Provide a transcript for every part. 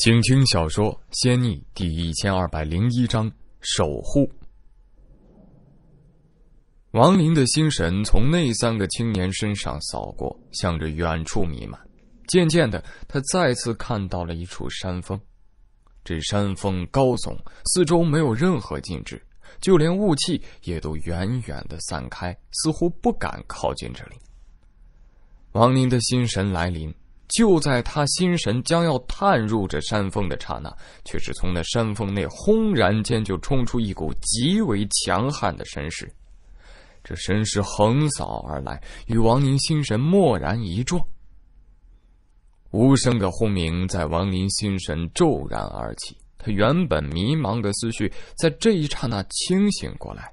请听小说《仙逆》第一千二百零一章《守护》。王林的心神从那三个青年身上扫过，向着远处弥漫。渐渐的，他再次看到了一处山峰。这山峰高耸，四周没有任何禁制，就连雾气也都远远的散开，似乎不敢靠近这里。王林的心神来临。就在他心神将要探入这山峰的刹那，却是从那山峰内轰然间就冲出一股极为强悍的神识。这神识横扫而来，与王林心神蓦然一撞，无声的轰鸣在王林心神骤然而起。他原本迷茫的思绪在这一刹那清醒过来。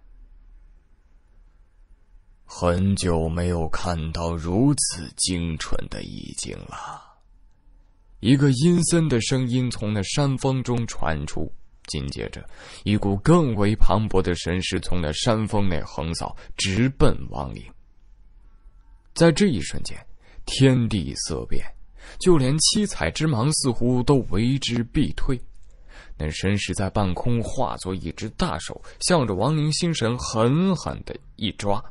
很久没有看到如此精纯的意境了。一个阴森的声音从那山峰中传出，紧接着，一股更为磅礴的神识从那山峰内横扫，直奔王陵。在这一瞬间，天地色变，就连七彩之芒似乎都为之必退。那神识在半空化作一只大手，向着王灵心神狠狠的一抓。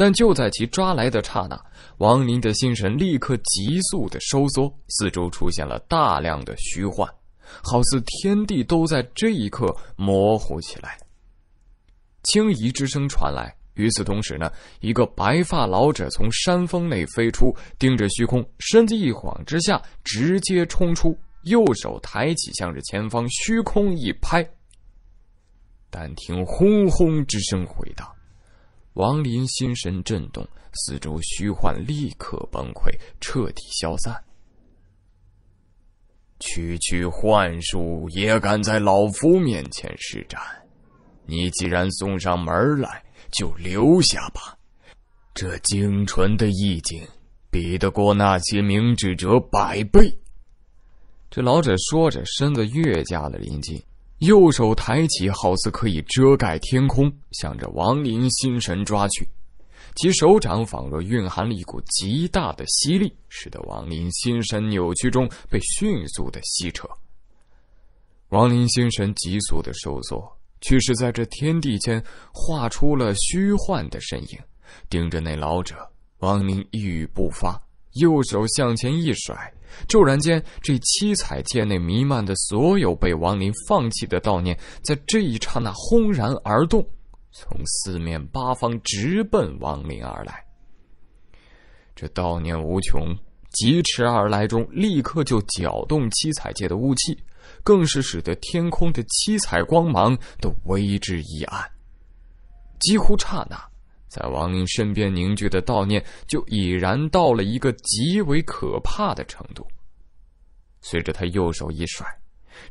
但就在其抓来的刹那，王林的心神立刻急速的收缩，四周出现了大量的虚幻，好似天地都在这一刻模糊起来。轻移之声传来，与此同时呢，一个白发老者从山峰内飞出，盯着虚空，身子一晃之下，直接冲出，右手抬起，向着前方虚空一拍。但听轰轰之声回荡。王林心神震动，四周虚幻立刻崩溃，彻底消散。区区幻术也敢在老夫面前施展？你既然送上门来，就留下吧。这精纯的意境，比得过那些明智者百倍。这老者说着，身子越加的临近。右手抬起，好似可以遮盖天空，向着王林心神抓去。其手掌仿若蕴含了一股极大的吸力，使得王林心神扭曲中被迅速的吸扯。王林心神急速的收缩，却是在这天地间画出了虚幻的身影，盯着那老者。王林一语不发。右手向前一甩，骤然间，这七彩界内弥漫的所有被亡灵放弃的悼念，在这一刹那轰然而动，从四面八方直奔亡灵而来。这悼念无穷，疾驰而来中，立刻就搅动七彩界的雾气，更是使得天空的七彩光芒都为之一暗，几乎刹那。在王林身边凝聚的悼念，就已然到了一个极为可怕的程度。随着他右手一甩，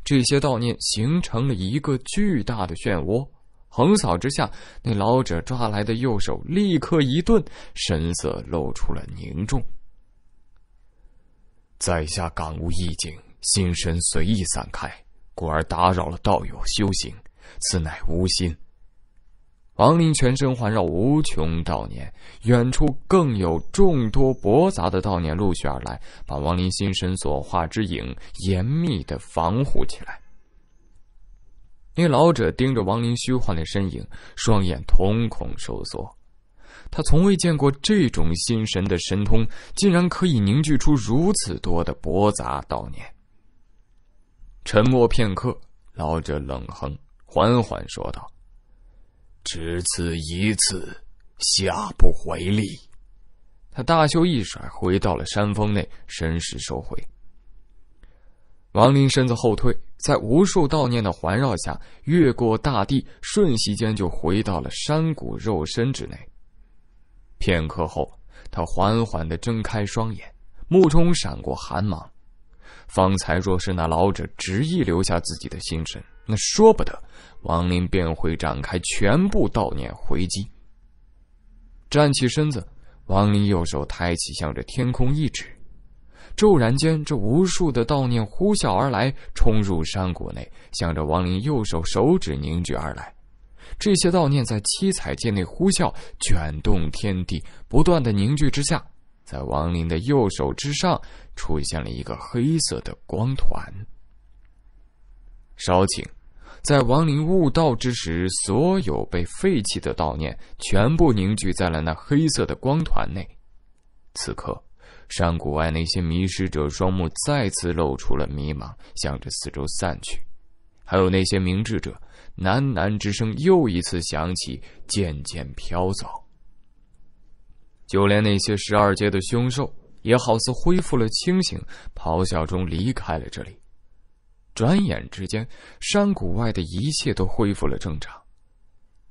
这些悼念形成了一个巨大的漩涡，横扫之下，那老者抓来的右手立刻一顿，神色露出了凝重。在下感悟意境，心神随意散开，故而打扰了道友修行，此乃无心。王林全身环绕无穷道念，远处更有众多驳杂的道念陆续而来，把王林心神所化之影严密的防护起来。那老者盯着王林虚幻的身影，双眼瞳孔收缩，他从未见过这种心神的神通，竟然可以凝聚出如此多的驳杂道念。沉默片刻，老者冷哼，缓缓说道。只此一次，下不为例。他大袖一甩，回到了山峰内，身势收回。王林身子后退，在无数悼念的环绕下，越过大地，瞬息间就回到了山谷肉身之内。片刻后，他缓缓的睁开双眼，目中闪过寒芒。方才，若是那老者执意留下自己的心神。那说不得，王林便会展开全部悼念回击。站起身子，王林右手抬起，向着天空一指。骤然间，这无数的悼念呼啸而来，冲入山谷内，向着王林右手手指凝聚而来。这些悼念在七彩界内呼啸，卷动天地，不断的凝聚之下，在王林的右手之上出现了一个黑色的光团。稍顷，在亡灵悟道之时，所有被废弃的悼念全部凝聚在了那黑色的光团内。此刻，山谷外那些迷失者双目再次露出了迷茫，向着四周散去；还有那些明智者，喃喃之声又一次响起，渐渐飘走。就连那些十二阶的凶兽，也好似恢复了清醒，咆哮中离开了这里。转眼之间，山谷外的一切都恢复了正常。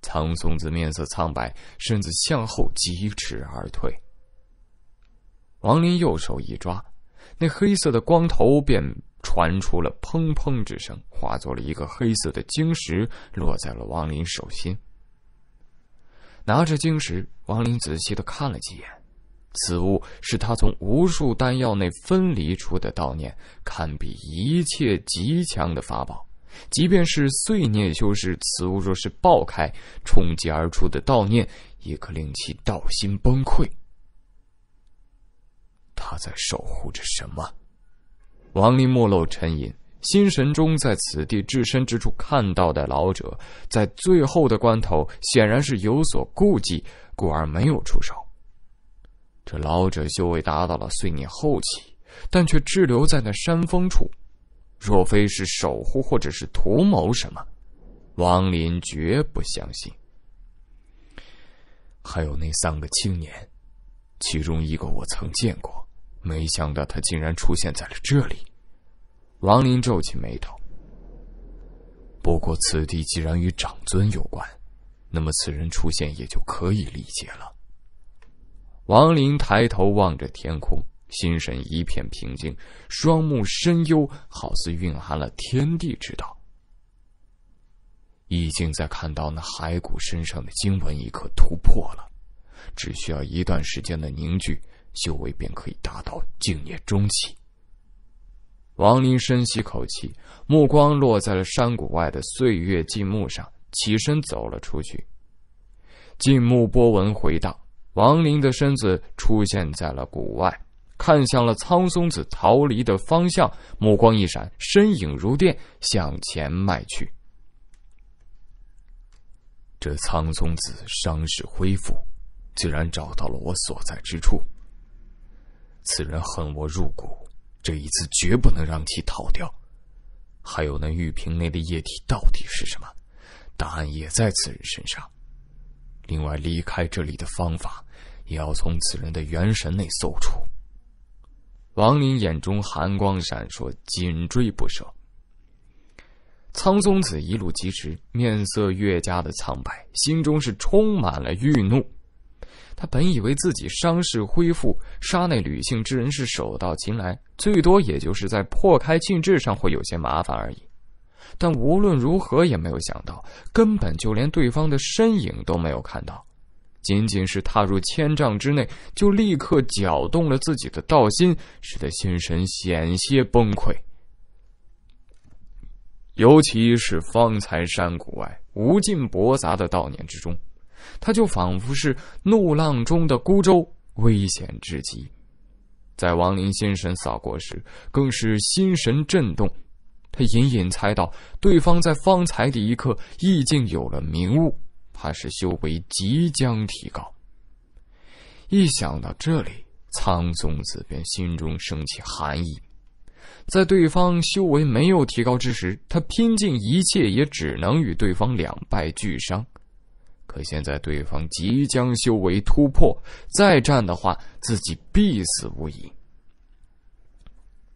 苍松子面色苍白，身子向后疾驰而退。王林右手一抓，那黑色的光头便传出了砰砰之声，化作了一个黑色的晶石，落在了王林手心。拿着晶石，王林仔细的看了几眼。此物是他从无数丹药内分离出的道念，堪比一切极强的法宝。即便是碎念修士，此物若是爆开，冲击而出的道念，也可令其道心崩溃。他在守护着什么？王林目露沉吟，心神中在此地置身之处看到的老者，在最后的关头，显然是有所顾忌，故而没有出手。这老者修为达到了碎念后期，但却滞留在那山峰处，若非是守护或者是图谋什么，王林绝不相信。还有那三个青年，其中一个我曾见过，没想到他竟然出现在了这里。王林皱起眉头。不过此地既然与长尊有关，那么此人出现也就可以理解了。王林抬头望着天空，心神一片平静，双目深幽，好似蕴含了天地之道。已经在看到那骸骨身上的经文一刻突破了，只需要一段时间的凝聚，修为便可以达到境界中期。王林深吸口气，目光落在了山谷外的岁月静木上，起身走了出去。静木波纹回荡。王林的身子出现在了谷外，看向了苍松子逃离的方向，目光一闪，身影如电向前迈去。这苍松子伤势恢复，竟然找到了我所在之处。此人恨我入骨，这一次绝不能让其逃掉。还有那玉瓶内的液体到底是什么？答案也在此人身上。另外，离开这里的方法。也要从此人的元神内搜出。王林眼中寒光闪烁，紧追不舍。苍松子一路疾驰，面色越加的苍白，心中是充满了欲怒。他本以为自己伤势恢复，杀那吕姓之人是手到擒来，最多也就是在破开禁制上会有些麻烦而已。但无论如何，也没有想到，根本就连对方的身影都没有看到。仅仅是踏入千丈之内，就立刻搅动了自己的道心，使得心神险些崩溃。尤其是方才山谷外无尽驳杂的悼念之中，他就仿佛是怒浪中的孤舟，危险至极。在王林心神扫过时，更是心神震动。他隐隐猜到，对方在方才的一刻，已经有了明悟。怕是修为即将提高。一想到这里，苍松子便心中升起寒意。在对方修为没有提高之时，他拼尽一切也只能与对方两败俱伤。可现在对方即将修为突破，再战的话，自己必死无疑。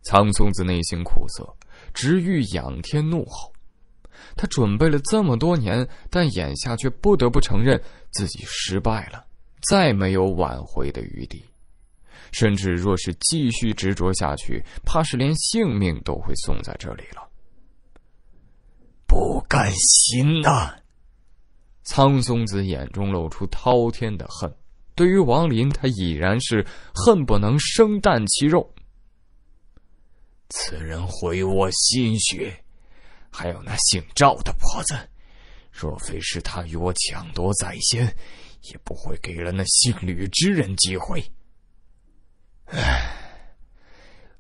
苍松子内心苦涩，直欲仰天怒吼。他准备了这么多年，但眼下却不得不承认自己失败了，再没有挽回的余地，甚至若是继续执着下去，怕是连性命都会送在这里了。不甘心啊！苍松子眼中露出滔天的恨，对于王林，他已然是恨不能生啖其肉。此人毁我心血！还有那姓赵的婆子，若非是他与我抢夺在先，也不会给了那姓吕之人机会。唉，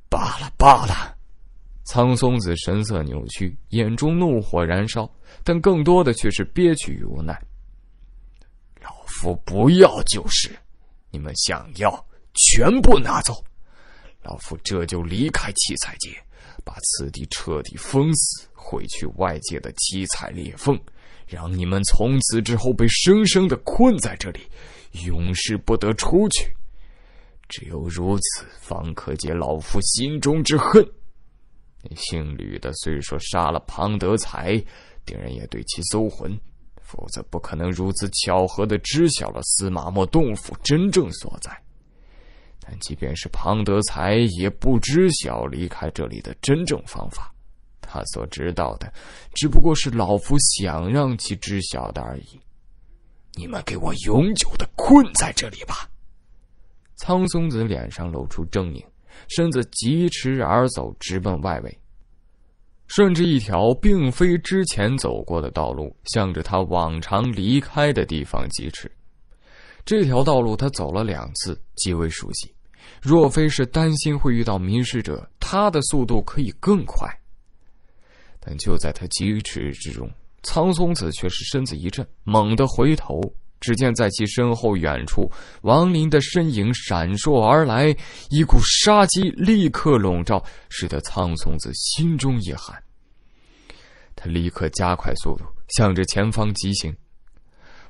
罢了罢了。苍松子神色扭曲，眼中怒火燃烧，但更多的却是憋屈与无奈。老夫不要就是，你们想要全部拿走，老夫这就离开七彩街，把此地彻底封死。毁去外界的七彩裂缝，让你们从此之后被生生的困在这里，永世不得出去。只有如此，方可解老夫心中之恨。那姓吕的虽说杀了庞德才，定然也对其搜魂，否则不可能如此巧合的知晓了司马莫洞府真正所在。但即便是庞德才，也不知晓离开这里的真正方法。他所知道的，只不过是老夫想让其知晓的而已。你们给我永久的困在这里吧！苍松子脸上露出狰狞，身子疾驰而走，直奔外围。顺着一条并非之前走过的道路，向着他往常离开的地方疾驰。这条道路他走了两次，极为熟悉。若非是担心会遇到迷失者，他的速度可以更快。但就在他疾驰之中，苍松子却是身子一震，猛地回头。只见在其身后远处，王林的身影闪烁而来，一股杀机立刻笼罩，使得苍松子心中一寒。他立刻加快速度，向着前方疾行。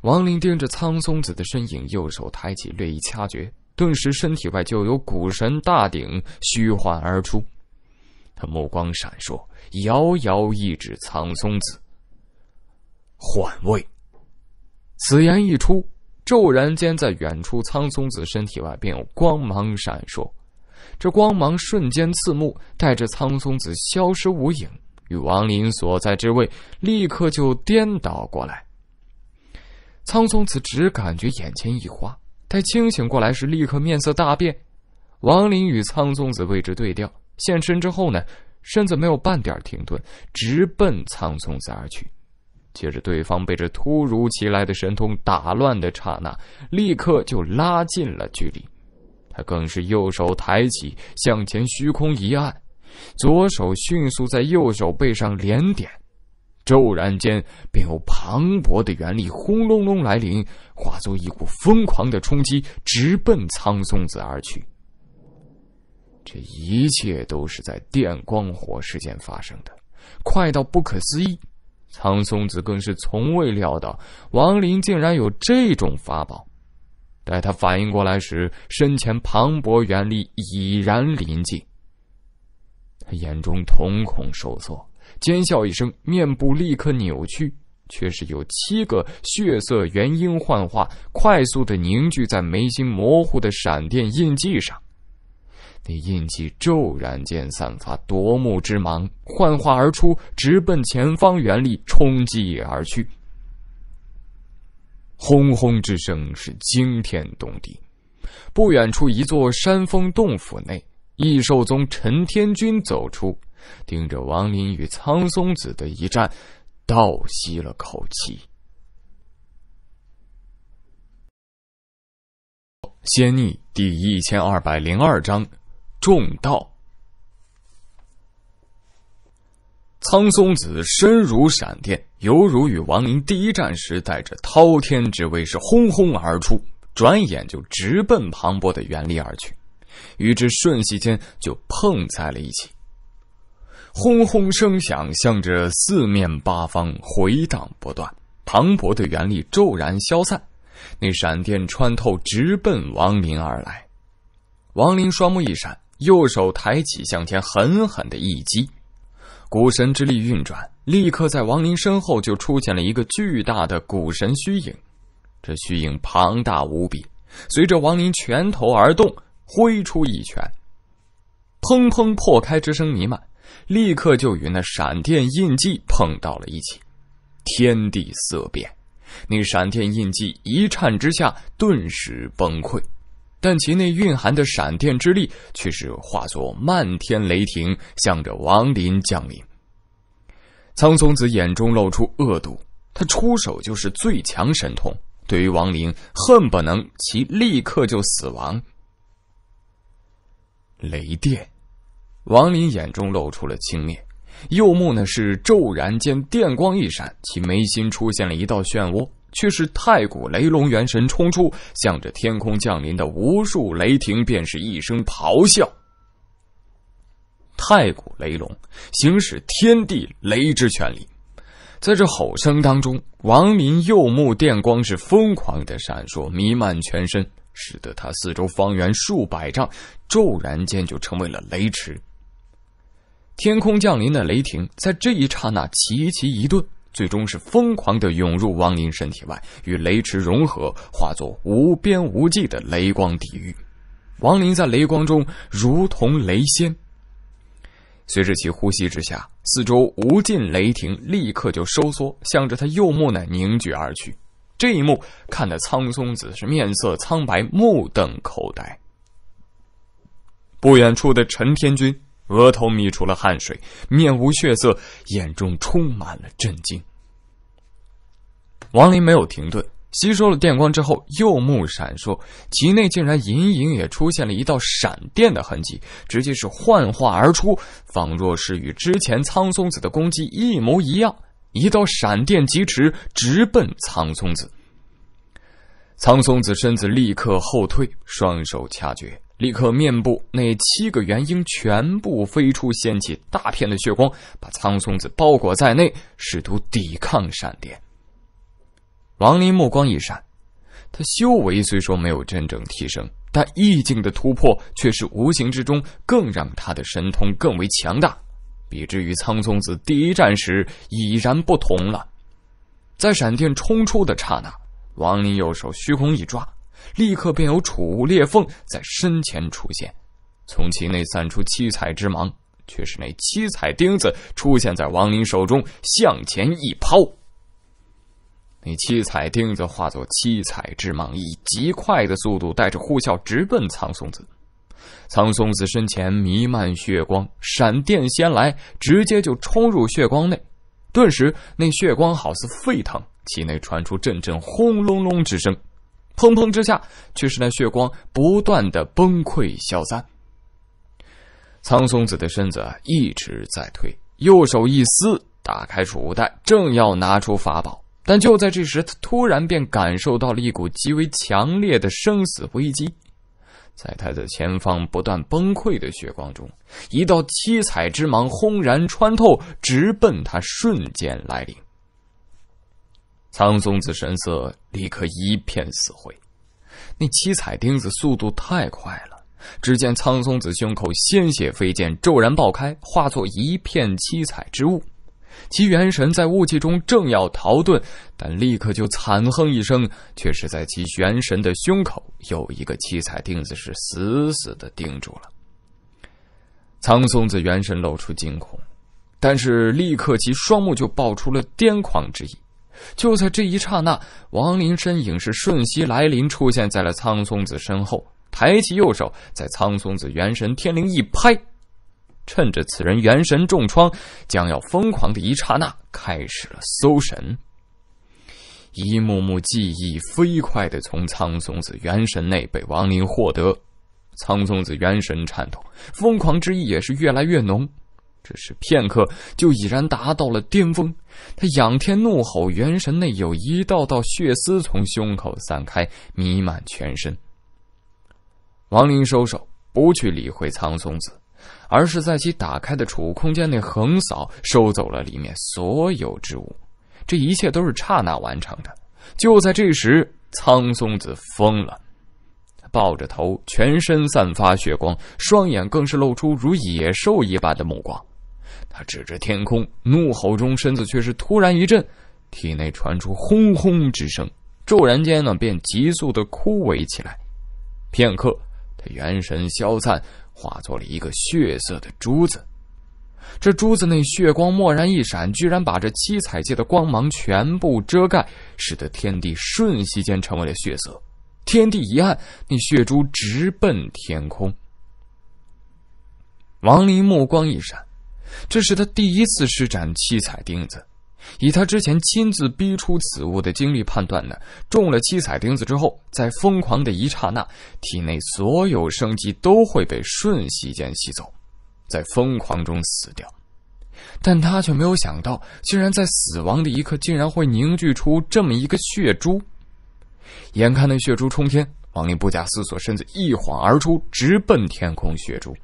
王林盯着苍松子的身影，右手抬起，略一掐诀，顿时身体外就有股神大鼎虚幻而出。他目光闪烁。遥遥一指苍松子，换位。此言一出，骤然间在远处苍松子身体外便有光芒闪烁，这光芒瞬间刺目，带着苍松子消失无影，与王林所在之位立刻就颠倒过来。苍松子只感觉眼前一花，待清醒过来时，立刻面色大变。王林与苍松子位置对调，现身之后呢？身子没有半点停顿，直奔苍松子而去。接着，对方被这突如其来的神通打乱的刹那，立刻就拉近了距离。他更是右手抬起向前虚空一按，左手迅速在右手背上连点，骤然间便有磅礴的元力轰隆隆来临，化作一股疯狂的冲击，直奔苍松子而去。这一切都是在电光火石间发生的，快到不可思议。苍松子更是从未料到，王林竟然有这种法宝。待他反应过来时，身前磅礴元力已然临近。他眼中瞳孔收缩，尖笑一声，面部立刻扭曲，却是有七个血色元婴幻化，快速的凝聚在眉心模糊的闪电印记上。那印记骤然间散发夺目之芒，幻化而出，直奔前方原力冲击而去。轰轰之声是惊天动地。不远处一座山峰洞府内，异兽宗陈天君走出，盯着王林与苍松子的一战，倒吸了口气。仙逆第一千二百零二章。重道，苍松子身如闪电，犹如与王林第一战时带着滔天之威是轰轰而出，转眼就直奔磅礴的原力而去，与之瞬息间就碰在了一起，轰轰声响向着四面八方回荡不断，磅礴的原力骤然消散，那闪电穿透直奔王林而来，王林双目一闪。右手抬起，向前狠狠的一击，古神之力运转，立刻在王林身后就出现了一个巨大的古神虚影。这虚影庞大无比，随着王林拳头而动，挥出一拳，砰砰破开之声弥漫，立刻就与那闪电印记碰到了一起，天地色变，那闪电印记一颤之下，顿时崩溃。但其内蕴含的闪电之力却是化作漫天雷霆，向着王林降临。苍松子眼中露出恶毒，他出手就是最强神通，对于王林恨不能其立刻就死亡。雷电，王林眼中露出了轻蔑，右目呢是骤然间电光一闪，其眉心出现了一道漩涡。却是太古雷龙元神冲出，向着天空降临的无数雷霆，便是一声咆哮。太古雷龙行使天地雷之权力，在这吼声当中，王林右目电光是疯狂的闪烁，弥漫全身，使得他四周方圆数百丈骤然间就成为了雷池。天空降临的雷霆在这一刹那齐齐一顿。最终是疯狂的涌入王林身体外，与雷池融合，化作无边无际的雷光抵御。王林在雷光中如同雷仙。随着其呼吸之下，四周无尽雷霆立刻就收缩，向着他右目呢凝聚而去。这一幕看得苍松子是面色苍白，目瞪口呆。不远处的陈天君。额头泌出了汗水，面无血色，眼中充满了震惊。王林没有停顿，吸收了电光之后，右目闪烁，其内竟然隐隐也出现了一道闪电的痕迹，直接是幻化而出，仿若是与之前苍松子的攻击一模一样。一道闪电疾驰，直奔苍松子。苍松子身子立刻后退，双手掐诀。立刻，面部那七个元婴全部飞出，掀起大片的血光，把苍松子包裹在内，试图抵抗闪电。王林目光一闪，他修为虽说没有真正提升，但意境的突破却是无形之中，更让他的神通更为强大，比之与苍松子第一战时已然不同了。在闪电冲出的刹那，王林右手虚空一抓。立刻便有储物裂缝在身前出现，从其内散出七彩之芒，却是那七彩钉子出现在王林手中，向前一抛。那七彩钉子化作七彩之芒，以极快的速度带着呼啸直奔苍松子。苍松子身前弥漫血光，闪电先来，直接就冲入血光内，顿时那血光好似沸腾，其内传出阵阵轰隆隆之声。砰砰之下，却是那血光不断的崩溃消散。苍松子的身子一直在退，右手一撕，打开储物袋，正要拿出法宝，但就在这时，他突然便感受到了一股极为强烈的生死危机。在他的前方，不断崩溃的血光中，一道七彩之芒轰然穿透，直奔他，瞬间来临。苍松子神色立刻一片死灰，那七彩钉子速度太快了。只见苍松子胸口鲜血飞溅，骤然爆开，化作一片七彩之物。其元神在雾气中正要逃遁，但立刻就惨哼一声，却是在其元神的胸口有一个七彩钉子是死死的钉住了。苍松子元神露出惊恐，但是立刻其双目就爆出了癫狂之意。就在这一刹那，王林身影是瞬息来临，出现在了苍松子身后，抬起右手，在苍松子元神天灵一拍，趁着此人元神重创、将要疯狂的一刹那，开始了搜神。一幕幕记忆飞快的从苍松子元神内被王林获得，苍松子元神颤抖，疯狂之意也是越来越浓。只是片刻，就已然达到了巅峰。他仰天怒吼，元神内有一道道血丝从胸口散开，弥漫全身。王林收手，不去理会苍松子，而是在其打开的储物空间内横扫，收走了里面所有之物。这一切都是刹那完成的。就在这时，苍松子疯了，他抱着头，全身散发血光，双眼更是露出如野兽一般的目光。他指着天空，怒吼中，身子却是突然一震，体内传出轰轰之声，骤然间呢，便急速的枯萎起来。片刻，他元神消散，化作了一个血色的珠子。这珠子内血光蓦然一闪，居然把这七彩界的光芒全部遮盖，使得天地瞬息间成为了血色。天地一暗，那血珠直奔天空。王林目光一闪。这是他第一次施展七彩钉子，以他之前亲自逼出此物的经历判断呢，中了七彩钉子之后，在疯狂的一刹那，体内所有生机都会被瞬息间吸走，在疯狂中死掉。但他却没有想到，竟然在死亡的一刻，竟然会凝聚出这么一个血珠。眼看那血珠冲天，王林不假思索，身子一晃而出，直奔天空血珠。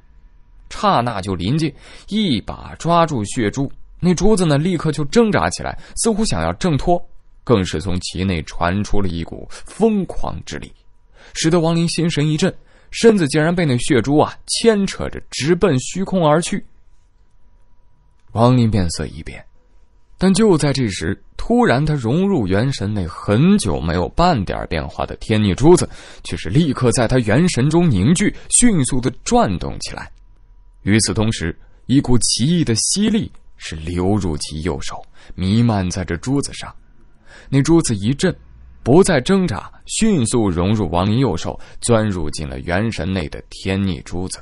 刹那就临近，一把抓住血珠，那珠子呢，立刻就挣扎起来，似乎想要挣脱，更是从其内传出了一股疯狂之力，使得王林心神一震，身子竟然被那血珠啊牵扯着直奔虚空而去。王林面色一变，但就在这时，突然他融入元神内很久没有半点变化的天逆珠子，却是立刻在他元神中凝聚，迅速的转动起来。与此同时，一股奇异的吸力是流入其右手，弥漫在这桌子上。那珠子一震，不再挣扎，迅速融入王林右手，钻入进了元神内的天逆珠子。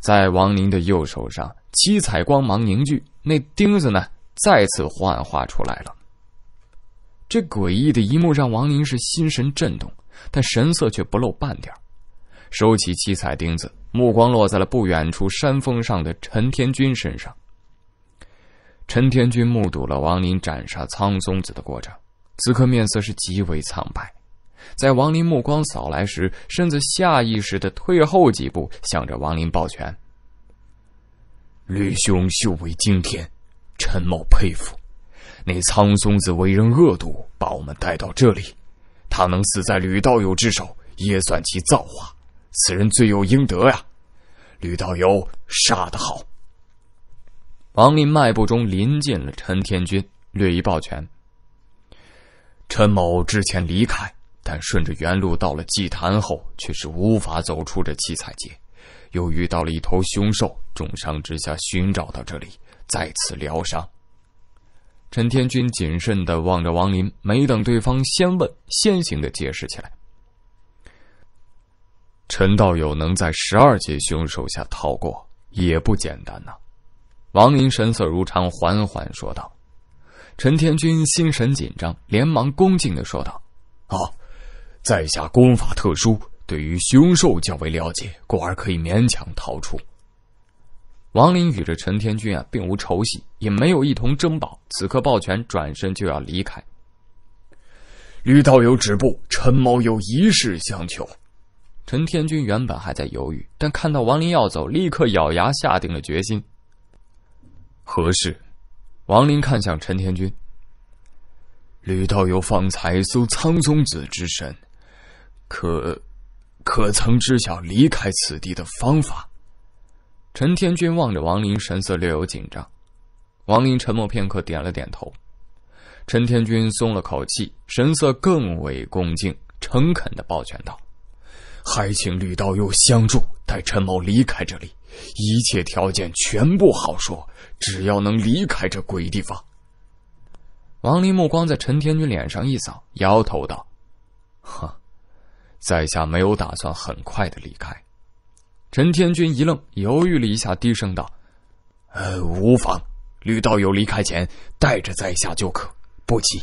在王林的右手上，七彩光芒凝聚，那钉子呢，再次幻化出来了。这诡异的一幕让王林是心神震动，但神色却不露半点，收起七彩钉子。目光落在了不远处山峰上的陈天军身上。陈天军目睹了王林斩杀苍松子的过程，此刻面色是极为苍白。在王林目光扫来时，身子下意识的退后几步，向着王林抱拳：“吕兄修为惊天，陈某佩服。那苍松子为人恶毒，把我们带到这里，他能死在吕道友之手，也算其造化。”此人罪有应得呀，吕道友杀得好。王林迈步中临近了陈天君，略一抱拳。陈某之前离开，但顺着原路到了祭坛后，却是无法走出这七彩街，又遇到了一头凶兽，重伤之下寻找到这里，再次疗伤。陈天君谨慎的望着王林，没等对方先问，先行的解释起来。陈道友能在十二阶凶手下逃过，也不简单呐。王林神色如常，缓缓说道：“陈天君，心神紧张，连忙恭敬的说道：‘啊，在下功法特殊，对于凶兽较为了解，故而可以勉强逃出。’”王林与这陈天君啊，并无仇隙，也没有一同争宝，此刻抱拳转身就要离开。吕道友，止步！陈某有一事相求。陈天军原本还在犹豫，但看到王林要走，立刻咬牙下定了决心。何事？王林看向陈天军。吕道友方才搜苍松子之身，可可曾知晓离开此地的方法？陈天军望着王林，神色略有紧张。王林沉默片刻，点了点头。陈天军松了口气，神色更为恭敬诚恳的抱拳道。还请吕道友相助，带陈某离开这里，一切条件全部好说，只要能离开这鬼地方。王林目光在陈天君脸上一扫，摇头道：“哼，在下没有打算很快的离开。”陈天君一愣，犹豫了一下，低声道：“呃，无妨，吕道友离开前带着在下就可，不急。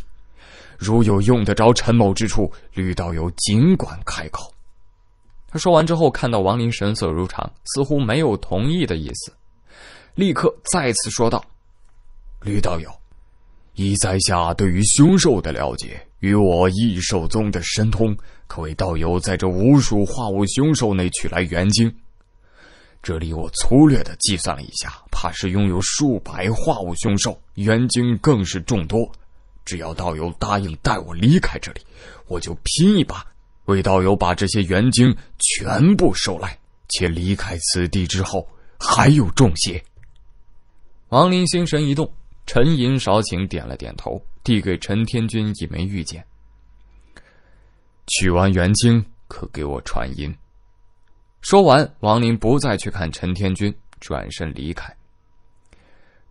如有用得着陈某之处，吕道友尽管开口。”他说完之后，看到王林神色如常，似乎没有同意的意思，立刻再次说道：“吕道友，以在下对于凶兽的了解，与我异兽宗的神通，可谓道友在这无数化物凶兽内取来元晶。这里我粗略的计算了一下，怕是拥有数百化物凶兽，元晶更是众多。只要道友答应带我离开这里，我就拼一把。”为道友把这些元晶全部收来，且离开此地之后还有重谢。王林心神一动，沉吟少顷，点了点头，递给陈天君一枚玉简。取完元晶，可给我传音。说完，王林不再去看陈天君，转身离开。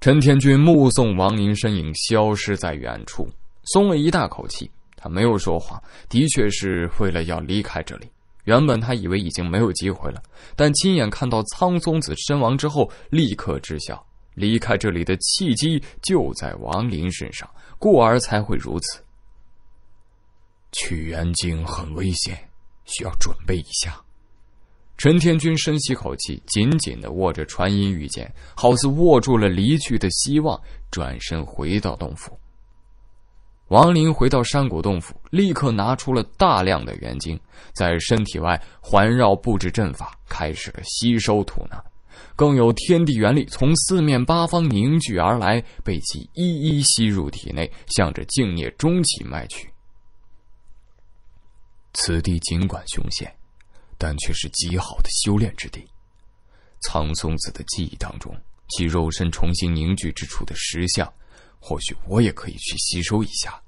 陈天君目送王林身影消失在远处，松了一大口气。他没有说谎，的确是为了要离开这里。原本他以为已经没有机会了，但亲眼看到苍松子身亡之后，立刻知晓离开这里的契机就在王林身上，故而才会如此。取元经很危险，需要准备一下。陈天君深吸口气，紧紧的握着传音玉剑，好似握住了离去的希望，转身回到洞府。王林回到山谷洞府，立刻拿出了大量的元晶，在身体外环绕布置阵法，开始了吸收吐纳。更有天地元力从四面八方凝聚而来，被其一一吸入体内，向着净业中期迈去。此地尽管凶险，但却是极好的修炼之地。苍松子的记忆当中，其肉身重新凝聚之处的石像。或许我也可以去吸收一下，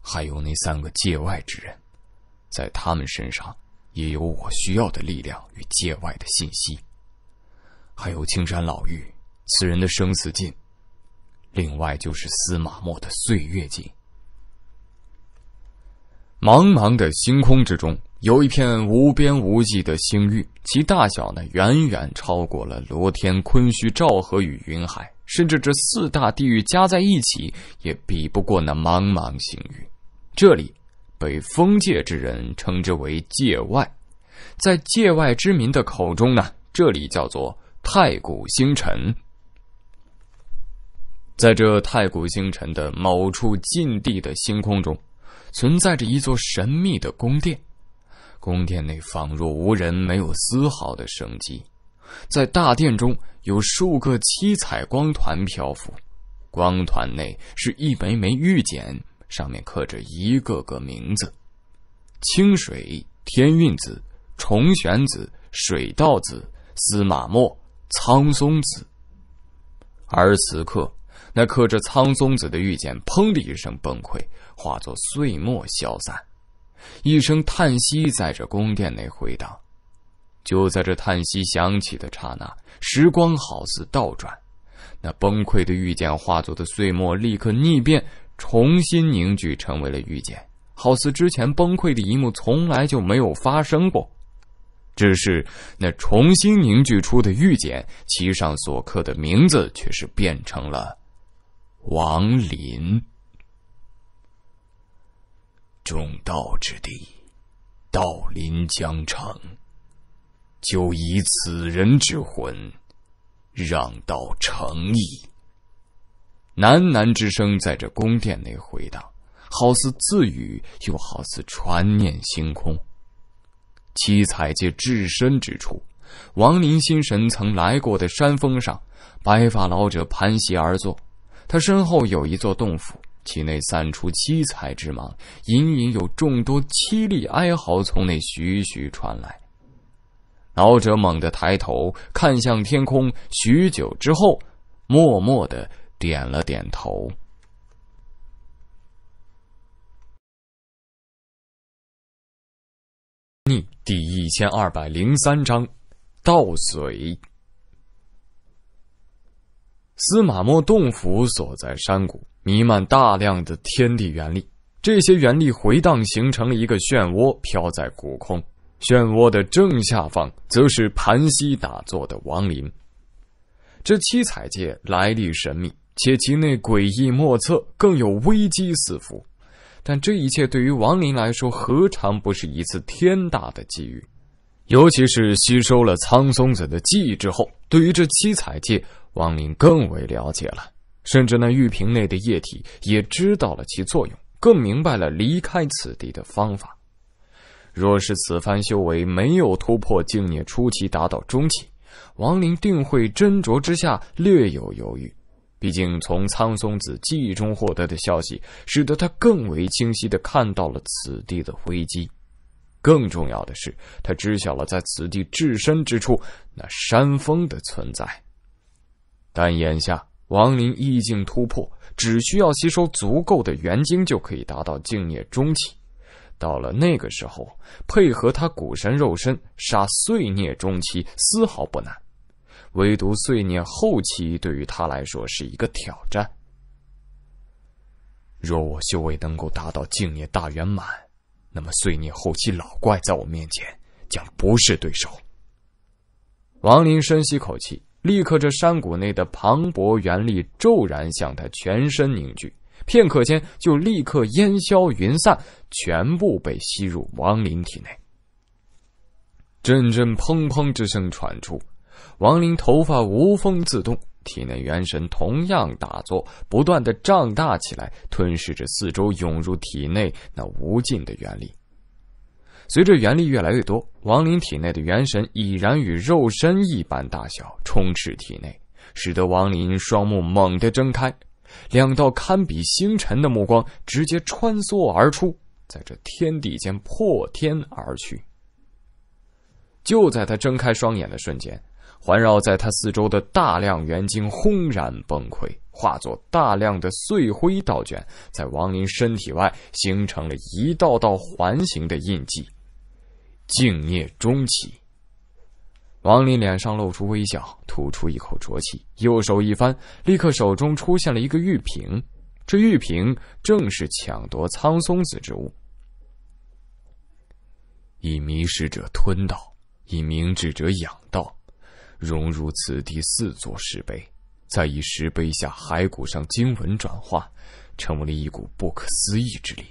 还有那三个界外之人，在他们身上也有我需要的力量与界外的信息。还有青山老妪，此人的生死境；另外就是司马莫的岁月境。茫茫的星空之中，有一片无边无际的星域，其大小呢，远远超过了罗天、昆虚、赵和与云海。甚至这四大地域加在一起，也比不过那茫茫星域。这里，被封界之人称之为界外。在界外之民的口中呢，这里叫做太古星辰。在这太古星辰的某处禁地的星空中，存在着一座神秘的宫殿。宫殿内仿若无人，没有丝毫的生机。在大殿中有数个七彩光团漂浮，光团内是一枚枚玉简，上面刻着一个个名字：清水天运子、重玄子、水道子、司马墨、苍松子。而此刻，那刻着苍松子的玉简“砰”的一声崩溃，化作碎末消散，一声叹息在这宫殿内回荡。就在这叹息响起的刹那，时光好似倒转，那崩溃的遇见化作的碎末立刻逆变，重新凝聚成为了遇见，好似之前崩溃的一幕从来就没有发生过。只是那重新凝聚出的遇见，其上所刻的名字却是变成了王林。重道之地，道临江城。就以此人之魂，让道成意。喃喃之声在这宫殿内回荡，好似自语，又好似传念星空。七彩界至深之处，亡灵心神曾来过的山峰上，白发老者盘膝而坐。他身后有一座洞府，其内散出七彩之芒，隐隐有众多凄厉哀嚎从内徐徐传来。老者猛地抬头看向天空，许久之后，默默的点了点头。逆第一千二百零三章，盗髓。司马莫洞府所在山谷弥漫大量的天地元力，这些元力回荡，形成了一个漩涡，飘在谷空。漩涡的正下方，则是盘膝打坐的王林。这七彩界来历神秘，且其内诡异莫测，更有危机四伏。但这一切对于王林来说，何尝不是一次天大的机遇？尤其是吸收了苍松子的记忆之后，对于这七彩界，王林更为了解了，甚至那玉瓶内的液体也知道了其作用，更明白了离开此地的方法。若是此番修为没有突破净界初期，达到中期，王林定会斟酌之下略有犹豫。毕竟从苍松子记忆中获得的消息，使得他更为清晰的看到了此地的危机。更重要的是，他知晓了在此地置身之处那山峰的存在。但眼下，王林意境突破，只需要吸收足够的元晶，就可以达到境界中期。到了那个时候，配合他骨神肉身杀碎孽中期丝毫不难，唯独碎孽后期对于他来说是一个挑战。若我修为能够达到净业大圆满，那么碎孽后期老怪在我面前将不是对手。王林深吸口气，立刻这山谷内的磅礴元力骤然向他全身凝聚。片刻间就立刻烟消云散，全部被吸入王林体内。阵阵砰砰之声传出，王林头发无风自动，体内元神同样打坐，不断的胀大起来，吞噬着四周涌入体内那无尽的元力。随着元力越来越多，王林体内的元神已然与肉身一般大小，充斥体内，使得王林双目猛地睁开。两道堪比星辰的目光直接穿梭而出，在这天地间破天而去。就在他睁开双眼的瞬间，环绕在他四周的大量元晶轰然崩溃，化作大量的碎灰倒卷，在王林身体外形成了一道道环形的印记，静夜中期。王林脸上露出微笑，吐出一口浊气，右手一翻，立刻手中出现了一个玉瓶。这玉瓶正是抢夺苍松子之物。以迷失者吞道，以明智者养道，融入此地四座石碑，再以石碑下骸骨上经文转化，成为了一股不可思议之力。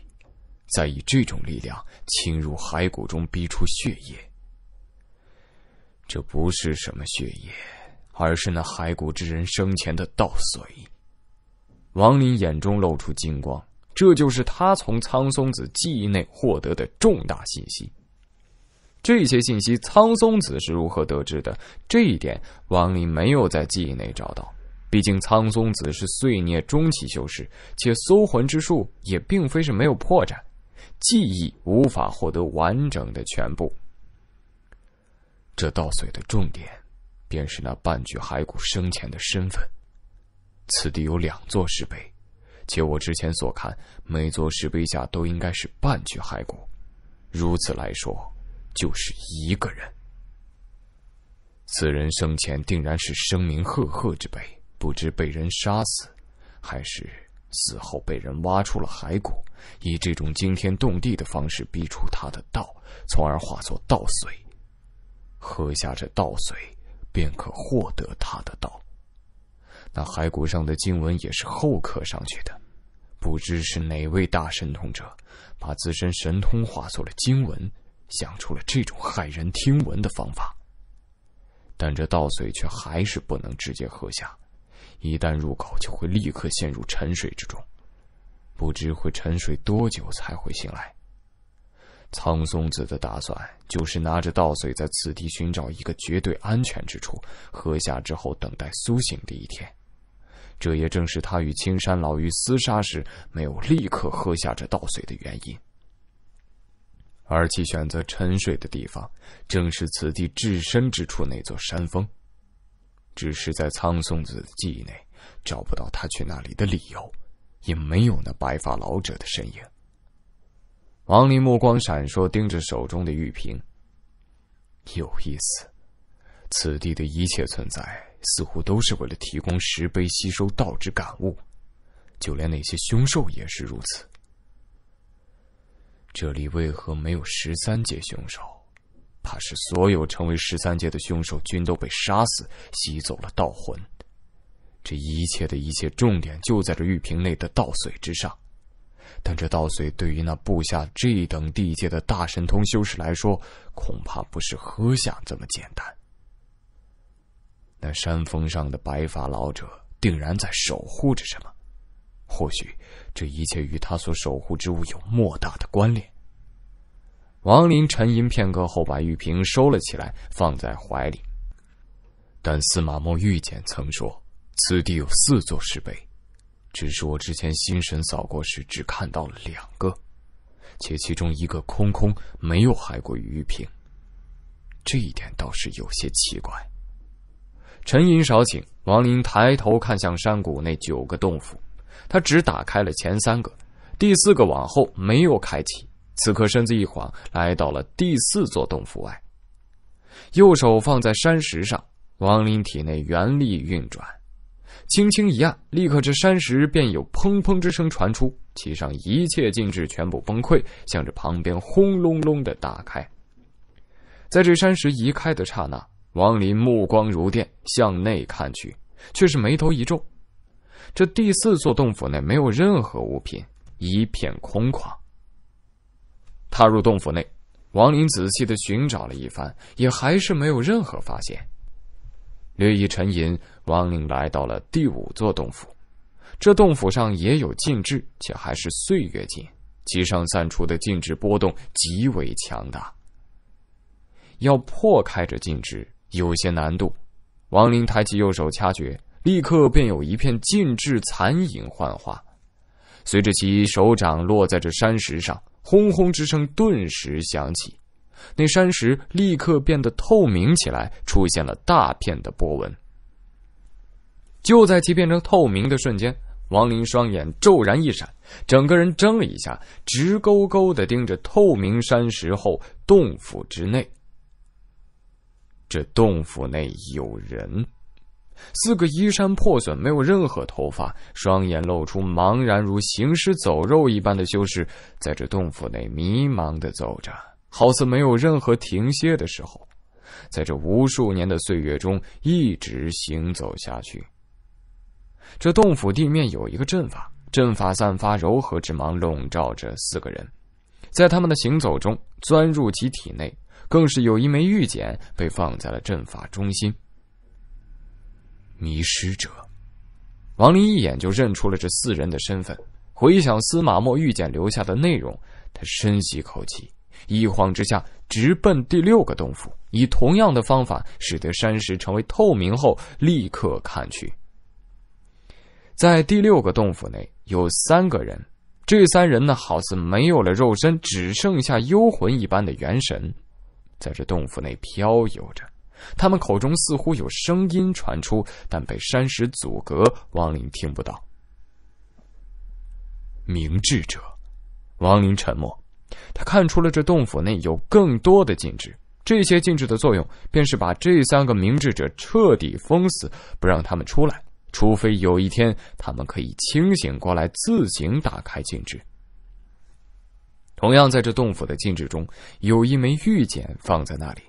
再以这种力量侵入骸骨中，逼出血液。这不是什么血液，而是那骸骨之人生前的道髓。王林眼中露出金光，这就是他从苍松子记忆内获得的重大信息。这些信息，苍松子是如何得知的？这一点，王林没有在记忆内找到。毕竟，苍松子是碎孽中期修士，且搜魂之术也并非是没有破绽，记忆无法获得完整的全部。这盗髓的重点，便是那半具骸骨生前的身份。此地有两座石碑，且我之前所看，每座石碑下都应该是半具骸骨。如此来说，就是一个人。此人生前定然是声名赫赫之辈，不知被人杀死，还是死后被人挖出了骸骨，以这种惊天动地的方式逼出他的道，从而化作盗髓。喝下这道髓，便可获得他的道。那骸骨上的经文也是后刻上去的，不知是哪位大神通者，把自身神通化作了经文，想出了这种骇人听闻的方法。但这道髓却还是不能直接喝下，一旦入口就会立刻陷入沉睡之中，不知会沉睡多久才会醒来。苍松子的打算就是拿着稻穗在此地寻找一个绝对安全之处，喝下之后等待苏醒的一天。这也正是他与青山老妪厮杀时没有立刻喝下这稻穗的原因。而其选择沉睡的地方，正是此地至深之处那座山峰。只是在苍松子的记忆内，找不到他去那里的理由，也没有那白发老者的身影。王林目光闪烁，盯着手中的玉瓶。有意思，此地的一切存在，似乎都是为了提供石碑吸收道之感悟，就连那些凶兽也是如此。这里为何没有十三界凶兽？怕是所有成为十三界的凶兽，均都被杀死，吸走了道魂。这一切的一切，重点就在这玉瓶内的道髓之上。但这稻穗对于那布下这等地界的大神通修士来说，恐怕不是喝下这么简单。那山峰上的白发老者定然在守护着什么，或许这一切与他所守护之物有莫大的关联。王林沉吟片刻后，把玉瓶收了起来，放在怀里。但司马莫御简曾说，此地有四座石碑。只是我之前心神扫过时，只看到了两个，且其中一个空空，没有害过余平，这一点倒是有些奇怪。沉吟少顷，王林抬头看向山谷内九个洞府，他只打开了前三个，第四个往后没有开启。此刻身子一晃，来到了第四座洞府外，右手放在山石上，王林体内元力运转。轻轻一按，立刻这山石便有砰砰之声传出，其上一切禁制全部崩溃，向着旁边轰隆隆的打开。在这山石移开的刹那，王林目光如电，向内看去，却是眉头一皱。这第四座洞府内没有任何物品，一片空旷。踏入洞府内，王林仔细的寻找了一番，也还是没有任何发现。略一沉吟，王林来到了第五座洞府。这洞府上也有禁制，且还是岁月禁，其上散出的禁制波动极为强大。要破开这禁制，有些难度。王林抬起右手掐诀，立刻便有一片禁制残影幻化。随着其手掌落在这山石上，轰轰之声顿时响起。那山石立刻变得透明起来，出现了大片的波纹。就在其变成透明的瞬间，王林双眼骤然一闪，整个人怔了一下，直勾勾的盯着透明山石后洞府之内。这洞府内有人，四个衣衫破损、没有任何头发、双眼露出茫然如行尸走肉一般的修士，在这洞府内迷茫的走着。好似没有任何停歇的时候，在这无数年的岁月中一直行走下去。这洞府地面有一个阵法，阵法散发柔和之芒，笼罩着四个人，在他们的行走中钻入其体内，更是有一枚玉简被放在了阵法中心。迷失者，王林一眼就认出了这四人的身份。回想司马墨玉简留下的内容，他深吸口气。一晃之下，直奔第六个洞府，以同样的方法使得山石成为透明后，立刻看去。在第六个洞府内有三个人，这三人呢，好似没有了肉身，只剩下幽魂一般的元神，在这洞府内飘游着。他们口中似乎有声音传出，但被山石阻隔，王林听不到。明智者，王林沉默。他看出了这洞府内有更多的禁制，这些禁制的作用便是把这三个明智者彻底封死，不让他们出来，除非有一天他们可以清醒过来，自行打开禁制。同样，在这洞府的禁制中，有一枚玉简放在那里。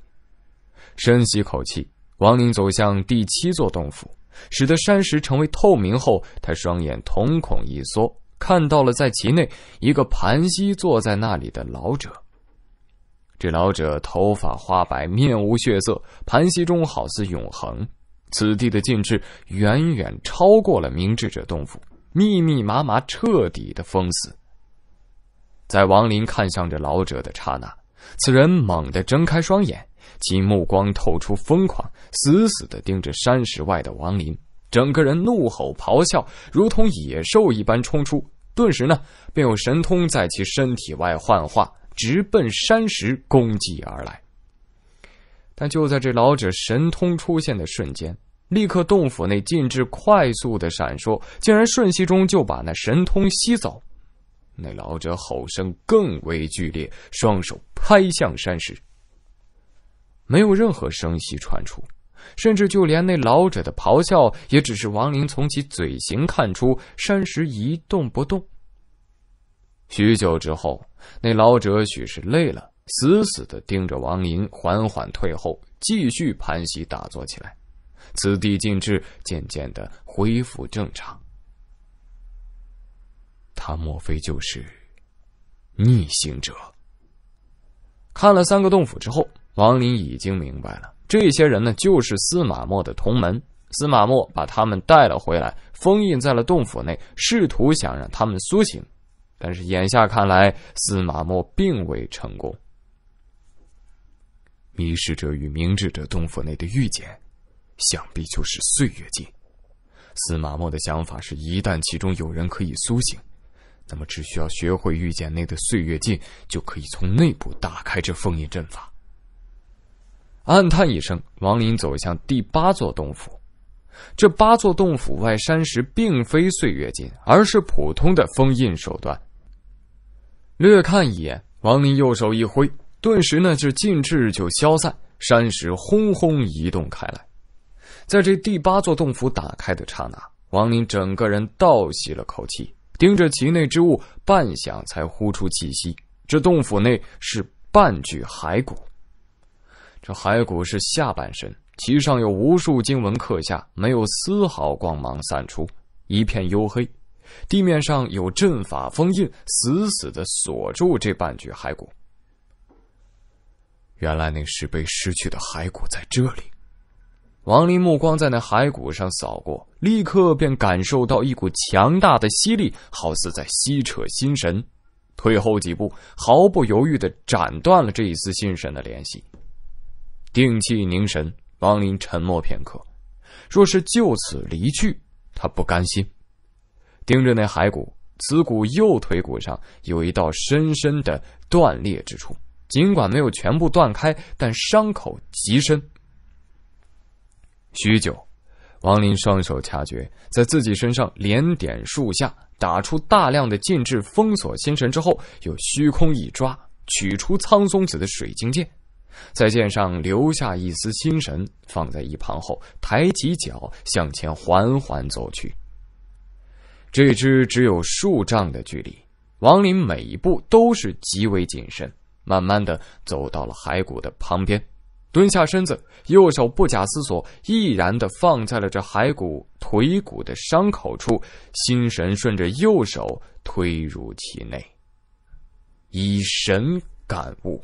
深吸口气，王林走向第七座洞府，使得山石成为透明后，他双眼瞳孔一缩。看到了，在其内一个盘膝坐在那里的老者。这老者头发花白，面无血色，盘膝中好似永恒。此地的禁制远远超过了明智者洞府，密密麻麻，彻底的封死。在王林看向这老者的刹那，此人猛地睁开双眼，其目光透出疯狂，死死的盯着山石外的王林，整个人怒吼咆哮，如同野兽一般冲出。顿时呢，便有神通在其身体外幻化，直奔山石攻击而来。但就在这老者神通出现的瞬间，立刻洞府内禁制快速的闪烁，竟然瞬息中就把那神通吸走。那老者吼声更为剧烈，双手拍向山石，没有任何声息传出。甚至就连那老者的咆哮，也只是王林从其嘴型看出，山石一动不动。许久之后，那老者许是累了，死死的盯着王林，缓缓退后，继续盘膝打坐起来。此地禁制渐渐的恢复正常。他莫非就是逆行者？看了三个洞府之后，王林已经明白了。这些人呢，就是司马莫的同门。司马莫把他们带了回来，封印在了洞府内，试图想让他们苏醒。但是眼下看来，司马莫并未成功。迷失者与明智者洞府内的遇见，想必就是岁月镜。司马莫的想法是，一旦其中有人可以苏醒，那么只需要学会御剑内的岁月镜，就可以从内部打开这封印阵法。暗叹一声，王林走向第八座洞府。这八座洞府外山石并非岁月间，而是普通的封印手段。略看一眼，王林右手一挥，顿时呢这禁制就消散，山石轰轰移动开来。在这第八座洞府打开的刹那，王林整个人倒吸了口气，盯着其内之物，半晌才呼出气息。这洞府内是半具骸骨。这骸骨是下半身，其上有无数经文刻下，没有丝毫光芒散出，一片幽黑。地面上有阵法封印，死死的锁住这半具骸骨。原来那是被失去的骸骨在这里。王林目光在那骸骨上扫过，立刻便感受到一股强大的吸力，好似在吸扯心神。退后几步，毫不犹豫的斩断了这一丝心神的联系。定气凝神，王林沉默片刻。若是就此离去，他不甘心。盯着那骸骨，此骨右腿骨上有一道深深的断裂之处，尽管没有全部断开，但伤口极深。许久，王林双手掐诀，在自己身上连点数下，打出大量的禁制封锁心神之后，又虚空一抓，取出苍松子的水晶剑。在剑上留下一丝心神，放在一旁后，抬起脚向前缓缓走去。这只只有数丈的距离，王林每一步都是极为谨慎，慢慢的走到了骸骨的旁边，蹲下身子，右手不假思索，毅然的放在了这骸骨腿骨的伤口处，心神顺着右手推入其内，以神感悟。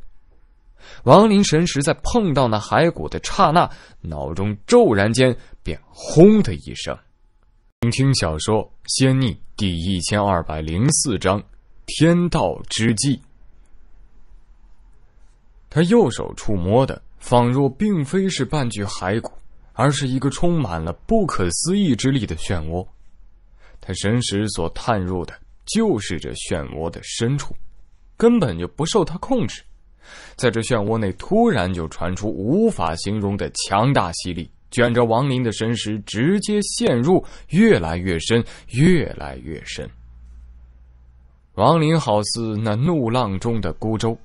亡灵神识在碰到那骸骨的刹那，脑中骤然间便轰的一声。《听小说仙逆》第一千二百零四章《天道之际》。他右手触摸的，仿若并非是半具骸骨，而是一个充满了不可思议之力的漩涡。他神识所探入的，就是这漩涡的深处，根本就不受他控制。在这漩涡内，突然就传出无法形容的强大吸力，卷着王林的神识直接陷入越来越深、越来越深。王林好似那怒浪中的孤舟，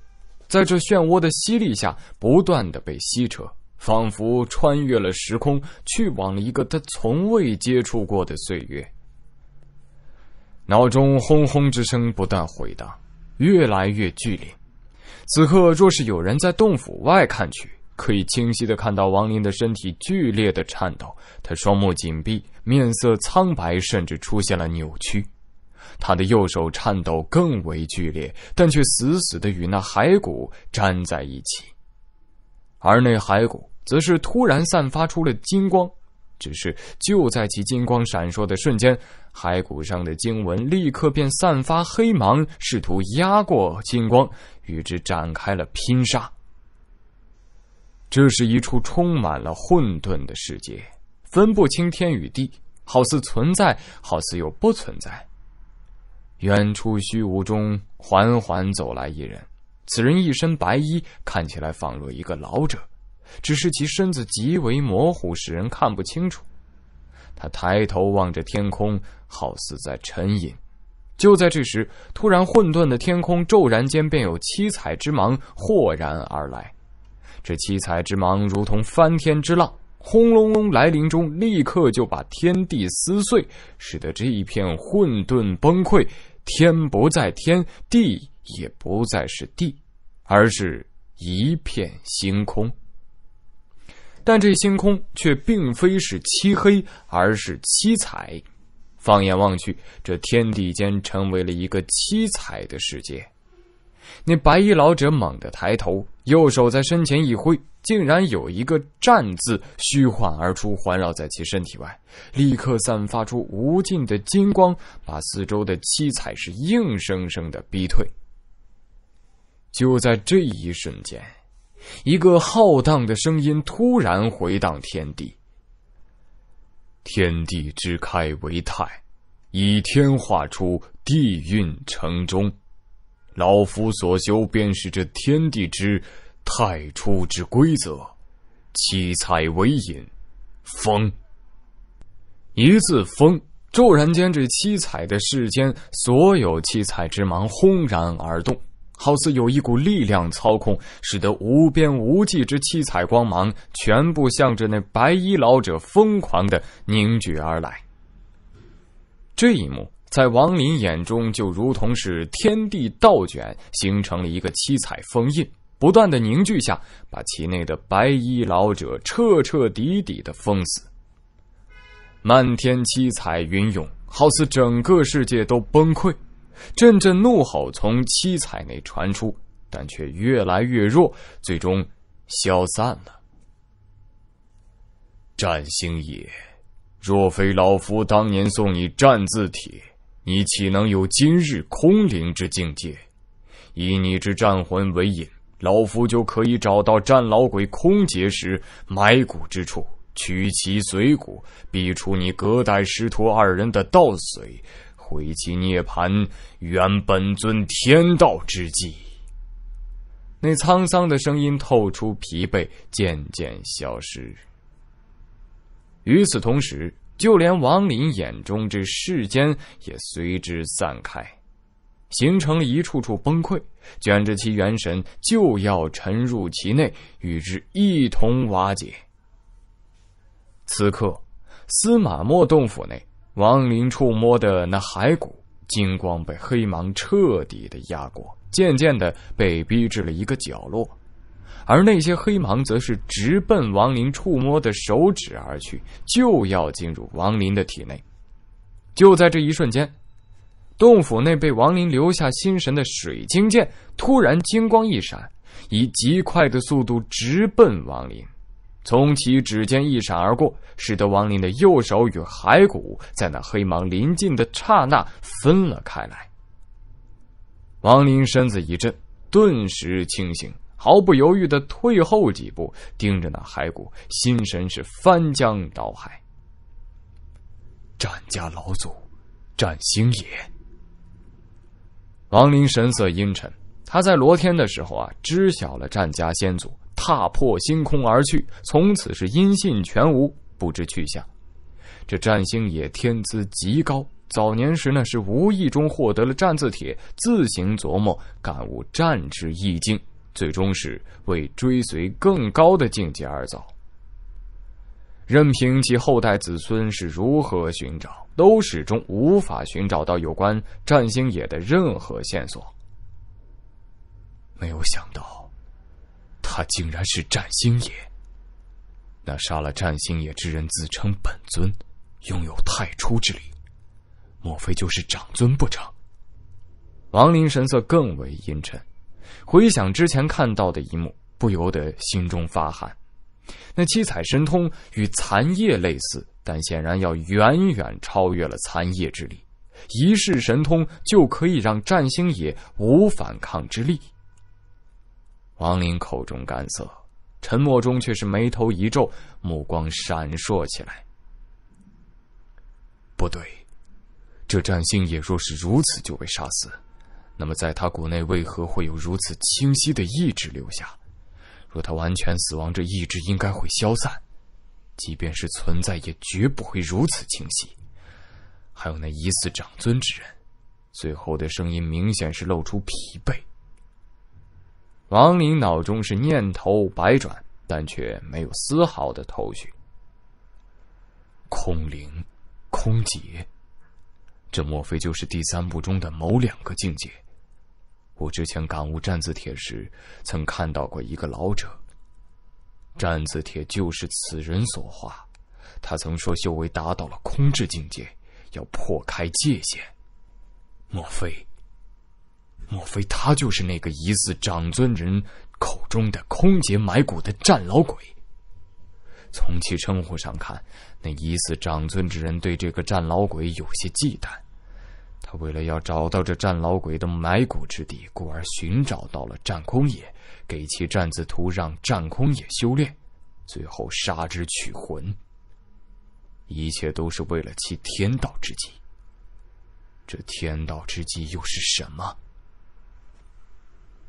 在这漩涡的吸力下不断的被吸扯，仿佛穿越了时空，去往了一个他从未接触过的岁月。脑中轰轰之声不断回荡，越来越剧烈。此刻，若是有人在洞府外看去，可以清晰的看到王林的身体剧烈的颤抖，他双目紧闭，面色苍白，甚至出现了扭曲。他的右手颤抖更为剧烈，但却死死的与那骸骨粘在一起，而那骸骨则是突然散发出了金光，只是就在其金光闪烁的瞬间。骸骨上的经文立刻便散发黑芒，试图压过金光，与之展开了拼杀。这是一处充满了混沌的世界，分不清天与地，好似存在，好似又不存在。远处虚无中缓缓走来一人，此人一身白衣，看起来仿若一个老者，只是其身子极为模糊，使人看不清楚。他抬头望着天空，好似在沉吟。就在这时，突然，混沌的天空骤然间便有七彩之芒豁然而来。这七彩之芒如同翻天之浪，轰隆隆来临中，立刻就把天地撕碎，使得这一片混沌崩溃，天不在天，地也不再是地，而是一片星空。但这星空却并非是漆黑，而是七彩。放眼望去，这天地间成为了一个七彩的世界。那白衣老者猛地抬头，右手在身前一挥，竟然有一个“战”字虚幻而出，环绕在其身体外，立刻散发出无尽的金光，把四周的七彩是硬生生的逼退。就在这一瞬间。一个浩荡的声音突然回荡天地。天地之开为泰，以天化出地运成中。老夫所修便是这天地之太初之规则。七彩为引，风。一字风，骤然间，这七彩的世间所有七彩之芒轰然而动。好似有一股力量操控，使得无边无际之七彩光芒全部向着那白衣老者疯狂的凝聚而来。这一幕在王林眼中就如同是天地倒卷，形成了一个七彩封印，不断的凝聚下，把其内的白衣老者彻彻底底的封死。漫天七彩云涌，好似整个世界都崩溃。阵阵怒吼从七彩内传出，但却越来越弱，最终消散了。战星野，若非老夫当年送你战字帖，你岂能有今日空灵之境界？以你之战魂为引，老夫就可以找到战老鬼空劫时埋骨之处，取其髓骨，逼出你隔代师徒二人的道髓。毁其涅盘，原本尊天道之际。那沧桑的声音透出疲惫，渐渐消失。与此同时，就连王林眼中这世间也随之散开，形成了一处处崩溃，卷着其元神，就要沉入其内，与之一同瓦解。此刻，司马莫洞府内。王林触摸的那骸骨，金光被黑芒彻底的压过，渐渐的被逼至了一个角落，而那些黑芒则是直奔王林触摸的手指而去，就要进入王林的体内。就在这一瞬间，洞府内被王林留下心神的水晶剑突然金光一闪，以极快的速度直奔王林。从其指尖一闪而过，使得王林的右手与骸骨在那黑芒临近的刹那分了开来。王林身子一震，顿时清醒，毫不犹豫的退后几步，盯着那骸骨，心神是翻江倒海。战家老祖，战星野。王林神色阴沉，他在罗天的时候啊，知晓了战家先祖。踏破星空而去，从此是音信全无，不知去向。这战星野天资极高，早年时呢是无意中获得了战字帖，自行琢磨感悟战之意境，最终是为追随更高的境界而走。任凭其后代子孙是如何寻找，都始终无法寻找到有关占星野的任何线索。没有想到。他竟然是战星野，那杀了战星野之人自称本尊，拥有太初之力，莫非就是长尊不成？王林神色更为阴沉，回想之前看到的一幕，不由得心中发寒。那七彩神通与残叶类似，但显然要远远超越了残叶之力，一世神通就可以让战星野无反抗之力。王林口中干涩，沉默中却是眉头一皱，目光闪烁起来。不对，这战星也若是如此就被杀死，那么在他骨内为何会有如此清晰的意志留下？若他完全死亡，这意志应该会消散，即便是存在，也绝不会如此清晰。还有那疑似长尊之人，最后的声音明显是露出疲惫。王林脑中是念头百转，但却没有丝毫的头绪。空灵，空劫，这莫非就是第三部中的某两个境界？我之前感悟《战字帖》时，曾看到过一个老者，《战字帖》就是此人所画。他曾说，修为达到了空质境界，要破开界限，莫非？莫非他就是那个疑似长尊人口中的空劫埋骨的战老鬼？从其称呼上看，那疑似长尊之人对这个战老鬼有些忌惮。他为了要找到这战老鬼的埋骨之地，故而寻找到了战空野，给其战字图让战空野修炼，最后杀之取魂。一切都是为了其天道之计。这天道之计又是什么？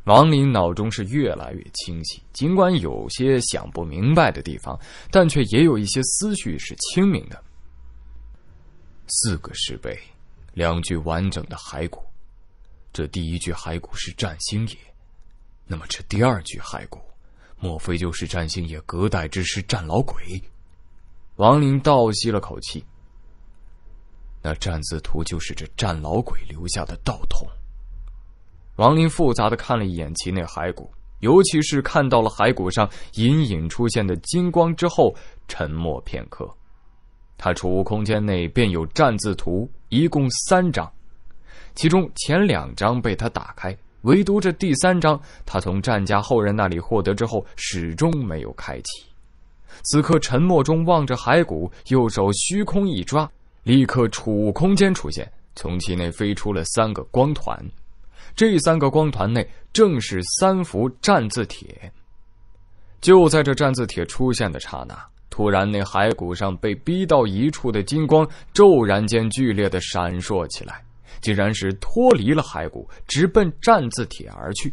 王林脑中是越来越清晰，尽管有些想不明白的地方，但却也有一些思绪是清明的。四个石碑，两具完整的骸骨，这第一具骸骨是战星野，那么这第二具骸骨，莫非就是战星野隔代之师战老鬼？王林倒吸了口气。那战字图就是这战老鬼留下的道统。王林复杂的看了一眼其内骸骨，尤其是看到了骸骨上隐隐出现的金光之后，沉默片刻。他储物空间内便有战字图，一共三张，其中前两张被他打开，唯独这第三张，他从战家后人那里获得之后，始终没有开启。此刻沉默中望着骸骨，右手虚空一抓，立刻储物空间出现，从其内飞出了三个光团。这三个光团内正是三幅战字帖。就在这战字帖出现的刹那，突然那骸骨上被逼到一处的金光骤然间剧烈的闪烁起来，竟然是脱离了骸骨，直奔战字帖而去，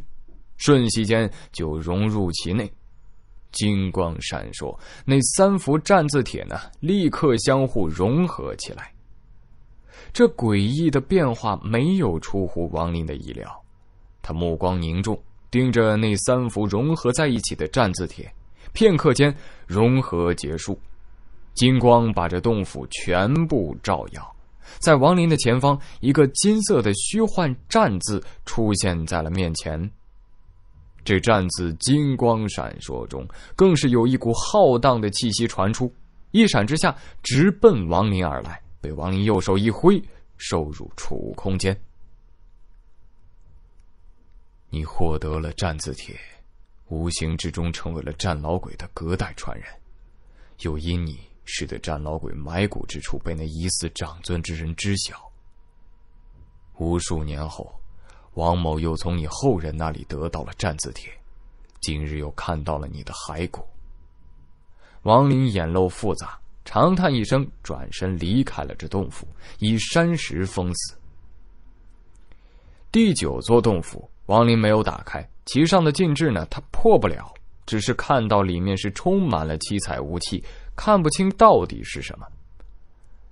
瞬息间就融入其内。金光闪烁，那三幅战字帖呢，立刻相互融合起来。这诡异的变化没有出乎王林的意料，他目光凝重，盯着那三幅融合在一起的战字帖。片刻间，融合结束，金光把这洞府全部照耀。在王林的前方，一个金色的虚幻战字出现在了面前。这战字金光闪烁中，更是有一股浩荡的气息传出，一闪之下，直奔王林而来。被王林右手一挥，收入储物空间。你获得了战字帖，无形之中成为了战老鬼的隔代传人。又因你，使得战老鬼埋骨之处被那疑似长尊之人知晓。无数年后，王某又从你后人那里得到了战字帖，今日又看到了你的骸骨。王林眼露复杂。长叹一声，转身离开了这洞府，以山石封死。第九座洞府，王林没有打开，其上的禁制呢，他破不了，只是看到里面是充满了七彩雾气，看不清到底是什么。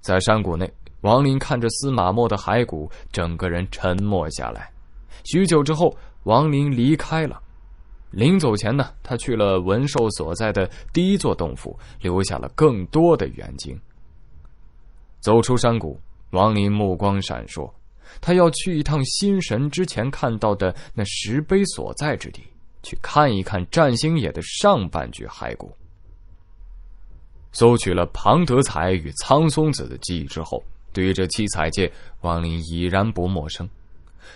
在山谷内，王林看着司马莫的骸骨，整个人沉默下来。许久之后，王林离开了。临走前呢，他去了文寿所在的第一座洞府，留下了更多的元精。走出山谷，王林目光闪烁，他要去一趟心神之前看到的那石碑所在之地，去看一看占星野的上半具骸骨。搜取了庞德才与苍松子的记忆之后，对于这七彩界，王林已然不陌生，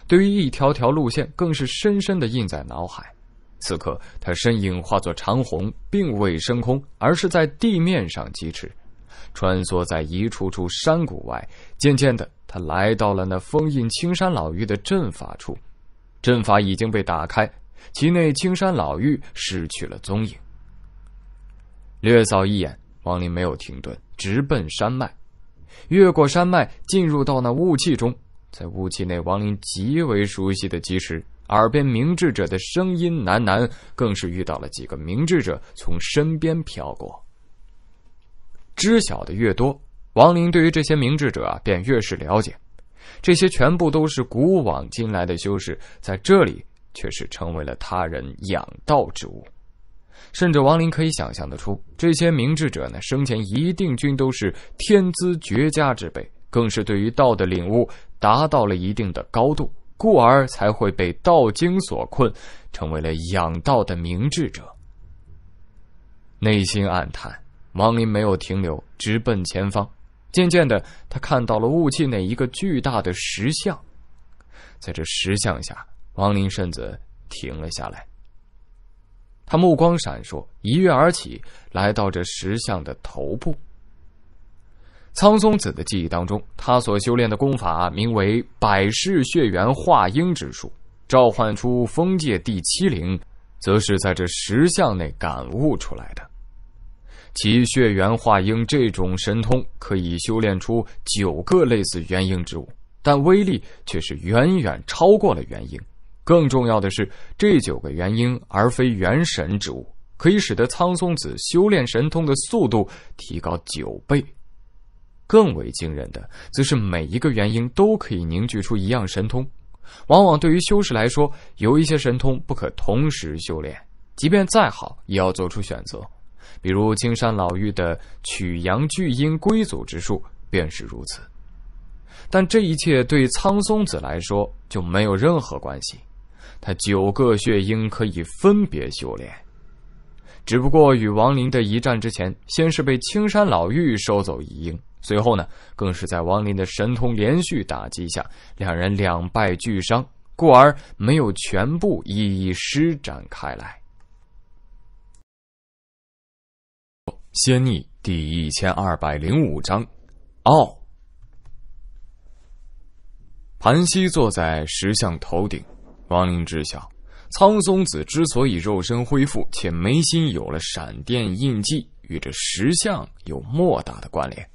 对于一条条路线更是深深的印在脑海。此刻，他身影化作长虹，并未升空，而是在地面上疾驰，穿梭在一处处山谷外。渐渐的，他来到了那封印青山老妪的阵法处，阵法已经被打开，其内青山老妪失去了踪影。略扫一眼，王林没有停顿，直奔山脉，越过山脉，进入到那雾气中。在雾气内，王林极为熟悉的基石耳边明智者的声音喃喃，更是遇到了几个明智者从身边飘过。知晓的越多，王林对于这些明智者啊，便越是了解。这些全部都是古往今来的修士，在这里却是成为了他人养道之物。甚至王林可以想象得出，这些明智者呢，生前一定均都是天资绝佳之辈，更是对于道的领悟达到了一定的高度。故而才会被道经所困，成为了养道的明智者。内心暗叹，王林没有停留，直奔前方。渐渐的，他看到了雾气内一个巨大的石像，在这石像下，王林身子停了下来。他目光闪烁，一跃而起，来到这石像的头部。苍松子的记忆当中，他所修炼的功法名为“百世血缘化婴之术”，召唤出封界第七灵，则是在这石像内感悟出来的。其血缘化婴这种神通，可以修炼出九个类似元婴之物，但威力却是远远超过了元婴。更重要的是，这九个元婴而非元神之物，可以使得苍松子修炼神通的速度提高九倍。更为惊人的，则是每一个元婴都可以凝聚出一样神通。往往对于修士来说，有一些神通不可同时修炼，即便再好，也要做出选择。比如青山老妪的曲阳聚阴归祖之术便是如此。但这一切对苍松子来说就没有任何关系，他九个血婴可以分别修炼。只不过与王林的一战之前，先是被青山老妪收走一婴。随后呢，更是在王林的神通连续打击下，两人两败俱伤，故而没有全部一一施展开来。仙逆第一千二百零五章，傲。盘膝坐在石像头顶，王林知晓，苍松子之所以肉身恢复且眉心有了闪电印记，与这石像有莫大的关联。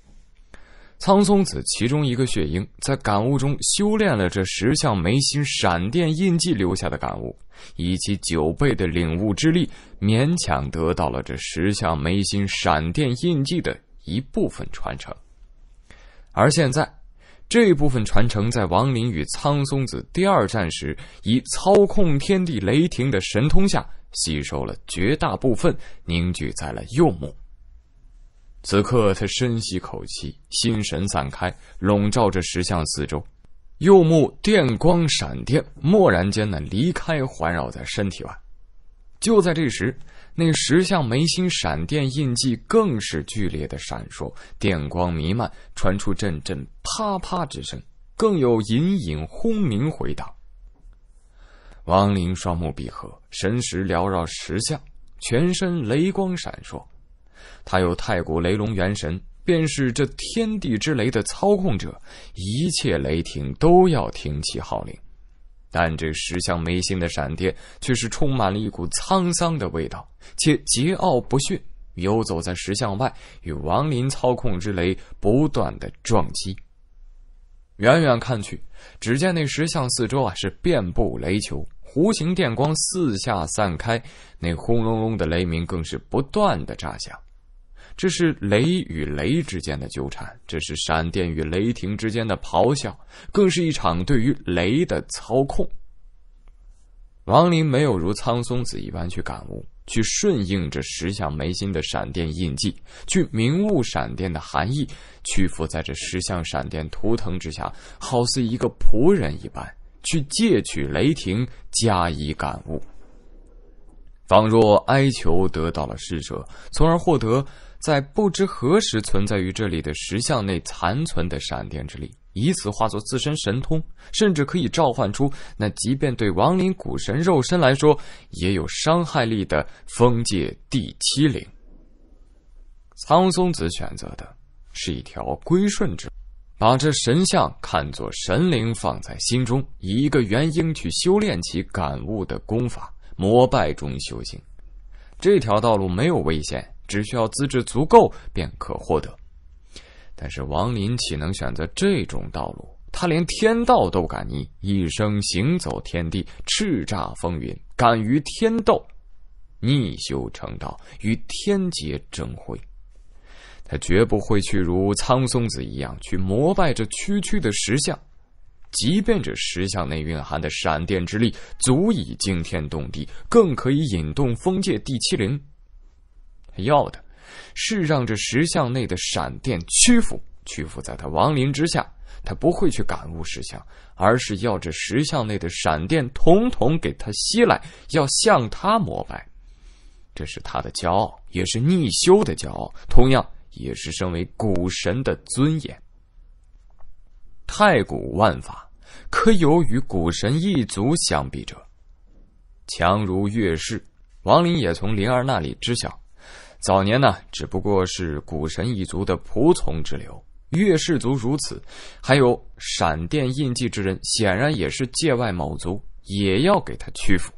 苍松子其中一个血鹰在感悟中修炼了这十项眉心闪电印记留下的感悟，以及九倍的领悟之力，勉强得到了这十项眉心闪电印记的一部分传承。而现在，这部分传承在王林与苍松子第二战时，以操控天地雷霆的神通下，吸收了绝大部分，凝聚在了右目。此刻，他深吸口气，心神散开，笼罩着石像四周。右目电光闪电，蓦然间的离开环绕在身体外。就在这时，那石像眉心闪电印记更是剧烈的闪烁，电光弥漫，传出阵阵啪啪之声，更有隐隐轰鸣回荡。王林双目闭合，神识缭绕石像，全身雷光闪烁。他有太古雷龙元神，便是这天地之雷的操控者，一切雷霆都要听其号令。但这石像眉心的闪电却是充满了一股沧桑的味道，且桀骜不驯，游走在石像外，与王林操控之雷不断的撞击。远远看去，只见那石像四周啊是遍布雷球、弧形电光四下散开，那轰隆隆的雷鸣更是不断的炸响。这是雷与雷之间的纠缠，这是闪电与雷霆之间的咆哮，更是一场对于雷的操控。王林没有如苍松子一般去感悟、去顺应着石像眉心的闪电印记，去明悟闪电的含义，屈服在这石像闪电图腾之下，好似一个仆人一般，去借取雷霆加以感悟，仿若哀求得到了施舍，从而获得。在不知何时存在于这里的石像内残存的闪电之力，以此化作自身神通，甚至可以召唤出那即便对亡灵古神肉身来说也有伤害力的封界第七灵。苍松子选择的是一条归顺之路，把这神像看作神灵放在心中，以一个元婴去修炼其感悟的功法，膜拜中修行。这条道路没有危险。只需要资质足够便可获得，但是王林岂能选择这种道路？他连天道都敢逆，一生行走天地，叱咤风云，敢于天斗，逆修成道，与天劫争辉。他绝不会去如苍松子一样去膜拜这区区的石像，即便这石像内蕴含的闪电之力足以惊天动地，更可以引动封界第七灵。要的，是让这石像内的闪电屈服，屈服在他亡灵之下。他不会去感悟石像，而是要这石像内的闪电统统给他吸来，要向他膜拜。这是他的骄傲，也是逆修的骄傲，同样也是身为古神的尊严。太古万法，可有与古神一族相比者？强如月氏，王林也从灵儿那里知晓。早年呢，只不过是古神一族的仆从之流。月氏族如此，还有闪电印记之人，显然也是界外某族，也要给他屈服。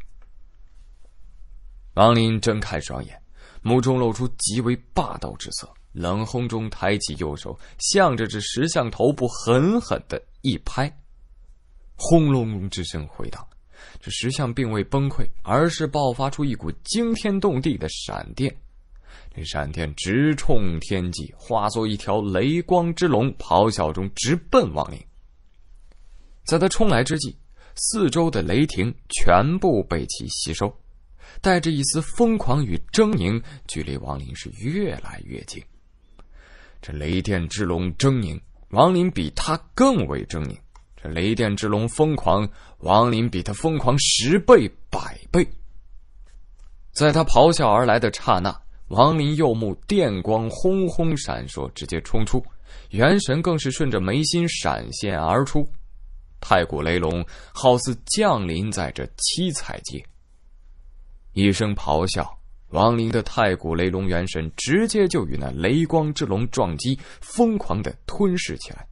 王林睁开双眼，目中露出极为霸道之色，冷哼中抬起右手，向着这石像头部狠狠的一拍，轰隆隆之声回荡。这石像并未崩溃，而是爆发出一股惊天动地的闪电。这闪电直冲天际，化作一条雷光之龙，咆哮中直奔王林。在他冲来之际，四周的雷霆全部被其吸收，带着一丝疯狂与狰狞，距离王林是越来越近。这雷电之龙狰狞，王林比他更为狰狞；这雷电之龙疯狂，王林比他疯狂十倍百倍。在他咆哮而来的刹那。王林右目电光轰轰闪烁，直接冲出，元神更是顺着眉心闪现而出。太古雷龙好似降临在这七彩界，一声咆哮，王林的太古雷龙元神直接就与那雷光之龙撞击，疯狂的吞噬起来。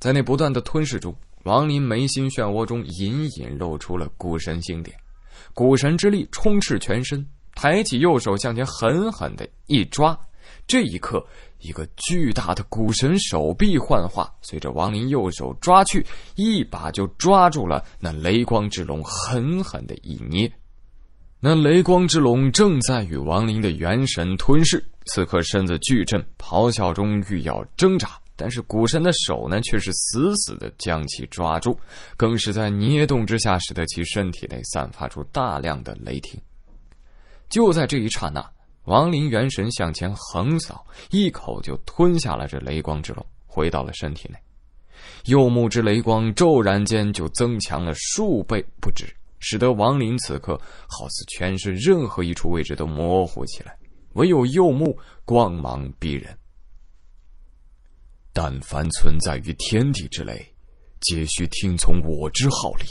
在那不断的吞噬中，王林眉心漩涡中隐隐露出了古神星点，古神之力充斥全身。抬起右手，向前狠狠的一抓。这一刻，一个巨大的古神手臂幻化，随着王林右手抓去，一把就抓住了那雷光之龙，狠狠的一捏。那雷光之龙正在与王林的元神吞噬，此刻身子巨震，咆哮中欲要挣扎，但是古神的手呢，却是死死的将其抓住，更是在捏动之下，使得其身体内散发出大量的雷霆。就在这一刹那，王林元神向前横扫，一口就吞下了这雷光之龙，回到了身体内。右目之雷光骤然间就增强了数倍不止，使得王林此刻好似全身任何一处位置都模糊起来，唯有右目光芒逼人。但凡存在于天地之雷，皆需听从我之号令。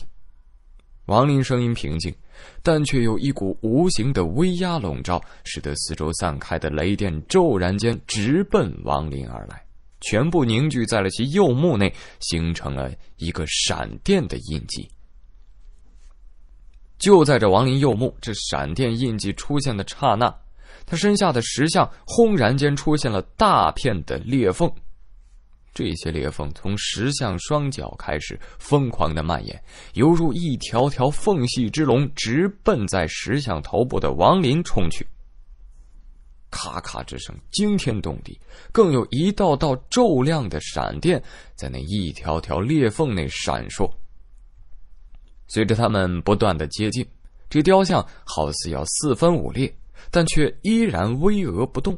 王林声音平静。但却有一股无形的威压笼罩，使得四周散开的雷电骤然间直奔王林而来，全部凝聚在了其右目内，形成了一个闪电的印记。就在这王林右目这闪电印记出现的刹那，他身下的石像轰然间出现了大片的裂缝。这些裂缝从石像双脚开始疯狂的蔓延，犹如一条条缝隙之龙，直奔在石像头部的王林冲去。咔咔之声惊天动地，更有一道道骤亮的闪电在那一条条裂缝内闪烁。随着他们不断的接近，这雕像好似要四分五裂，但却依然巍峨不动。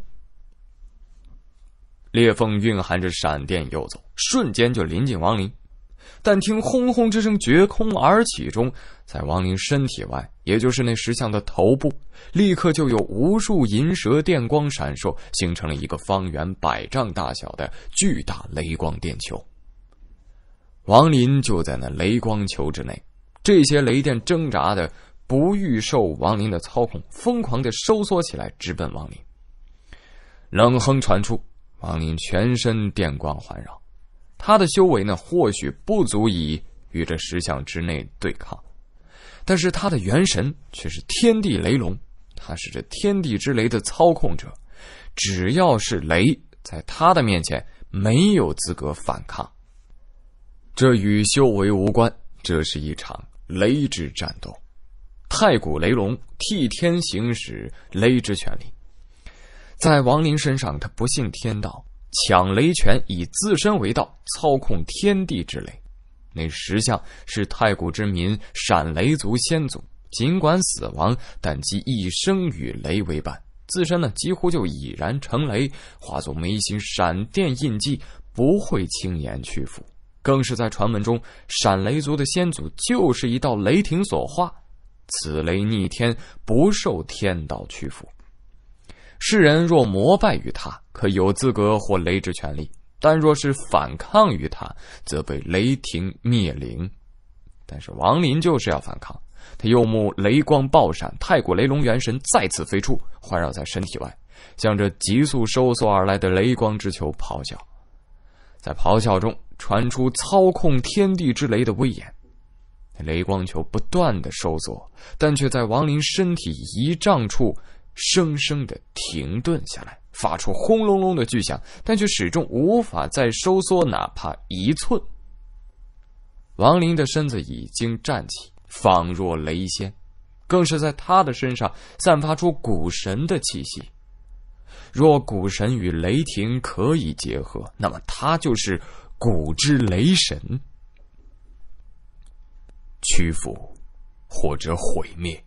裂缝蕴含着闪电，游走瞬间就临近王林。但听轰轰之声绝空而起，中在王林身体外，也就是那石像的头部，立刻就有无数银蛇电光闪烁，形成了一个方圆百丈大小的巨大雷光电球。王林就在那雷光球之内，这些雷电挣扎的不欲受王林的操控，疯狂的收缩起来，直奔王林。冷哼传出。王林全身电光环绕，他的修为呢，或许不足以与这石像之内对抗，但是他的元神却是天地雷龙，他是这天地之雷的操控者，只要是雷，在他的面前没有资格反抗。这与修为无关，这是一场雷之战斗，太古雷龙替天行使雷之权利。在王林身上，他不信天道，抢雷权以自身为道，操控天地之雷。那石像是太古之民闪雷族先祖，尽管死亡，但其一生与雷为伴，自身呢几乎就已然成雷，化作眉心闪电印记，不会轻言屈服。更是在传闻中，闪雷族的先祖就是一道雷霆所化，此雷逆天，不受天道屈服。世人若膜拜于他，可有资格获雷之权利；但若是反抗于他，则被雷霆灭灵。但是王林就是要反抗，他右目雷光爆闪，太古雷龙元神再次飞出，环绕在身体外，向着急速收缩而来的雷光之球咆哮。在咆哮中传出操控天地之雷的威严，雷光球不断的收缩，但却在王林身体一丈处。生生的停顿下来，发出轰隆隆的巨响，但却始终无法再收缩哪怕一寸。王林的身子已经站起，仿若雷仙，更是在他的身上散发出古神的气息。若古神与雷霆可以结合，那么他就是古之雷神。屈服，或者毁灭。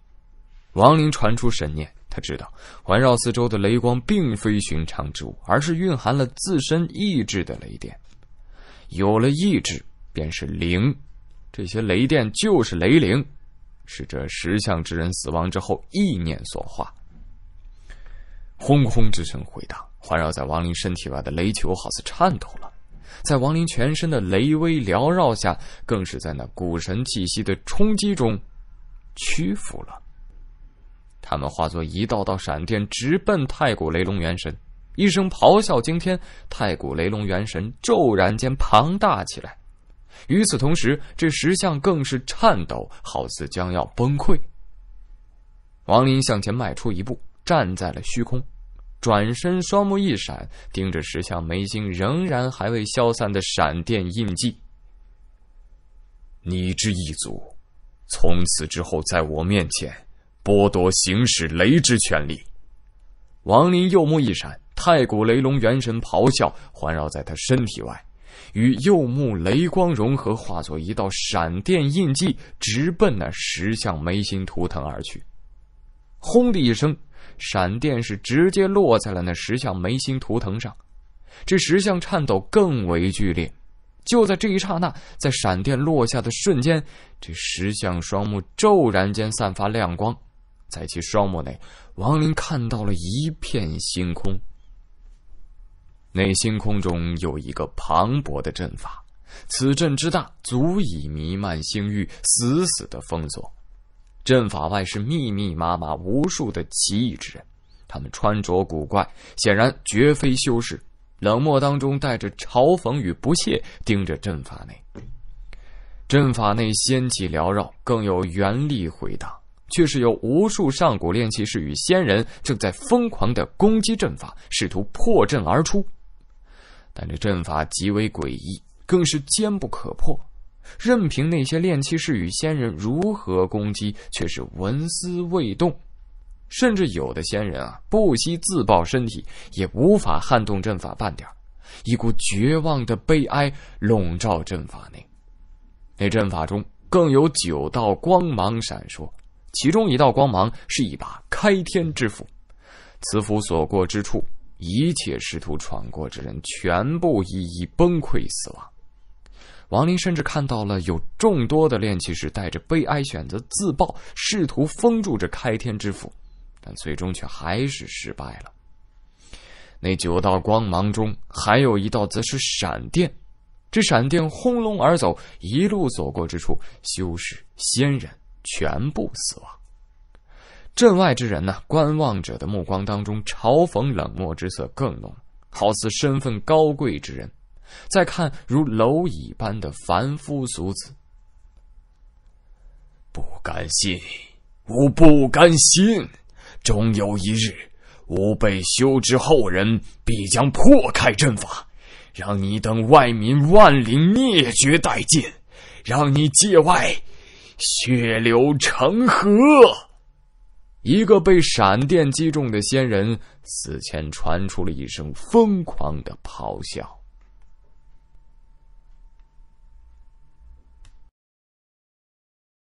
王林传出神念。他知道，环绕四周的雷光并非寻常之物，而是蕴含了自身意志的雷电。有了意志，便是灵。这些雷电就是雷灵，是这石像之人死亡之后意念所化。轰轰之声回荡，环绕在王林身体外的雷球好似颤抖了，在王林全身的雷威缭绕下，更是在那古神气息的冲击中屈服了。他们化作一道道闪电，直奔太古雷龙元神。一声咆哮惊天，太古雷龙元神骤然间庞大起来。与此同时，这石像更是颤抖，好似将要崩溃。王林向前迈出一步，站在了虚空，转身，双目一闪，盯着石像眉心仍然还未消散的闪电印记。你之一族，从此之后，在我面前。剥夺行使雷之权利，王林右目一闪，太古雷龙元神咆哮，环绕在他身体外，与右目雷光融合，化作一道闪电印记，直奔那石像眉心图腾而去。轰的一声，闪电是直接落在了那石像眉心图腾上，这石像颤抖更为剧烈。就在这一刹那，在闪电落下的瞬间，这石像双目骤然间散发亮光。在其双目内，王林看到了一片星空。那星空中有一个磅礴的阵法，此阵之大，足以弥漫星域，死死的封锁。阵法外是密密麻麻无数的奇异之人，他们穿着古怪，显然绝非修士。冷漠当中带着嘲讽与不屑，盯着阵法内。阵法内仙气缭绕，更有元力回荡。却是有无数上古炼器士与仙人正在疯狂的攻击阵法，试图破阵而出。但这阵法极为诡异，更是坚不可破，任凭那些炼器士与仙人如何攻击，却是纹丝未动。甚至有的仙人啊，不惜自爆身体，也无法撼动阵法半点。一股绝望的悲哀笼罩阵法内。那阵法中更有九道光芒闪烁。其中一道光芒是一把开天之斧，此斧所过之处，一切试图闯过之人全部一一崩溃死亡。王林甚至看到了有众多的炼气士带着悲哀选择自爆，试图封住这开天之斧，但最终却还是失败了。那九道光芒中还有一道则是闪电，这闪电轰隆而走，一路所过之处，修士仙人。全部死亡。镇外之人呢？观望者的目光当中，嘲讽冷漠之色更浓，好似身份高贵之人，再看如蝼蚁般的凡夫俗子。不甘心，吾不甘心！终有一日，吾辈修之后人必将破开阵法，让你等外民万灵灭绝殆尽，让你界外。血流成河，一个被闪电击中的仙人死前传出了一声疯狂的咆哮。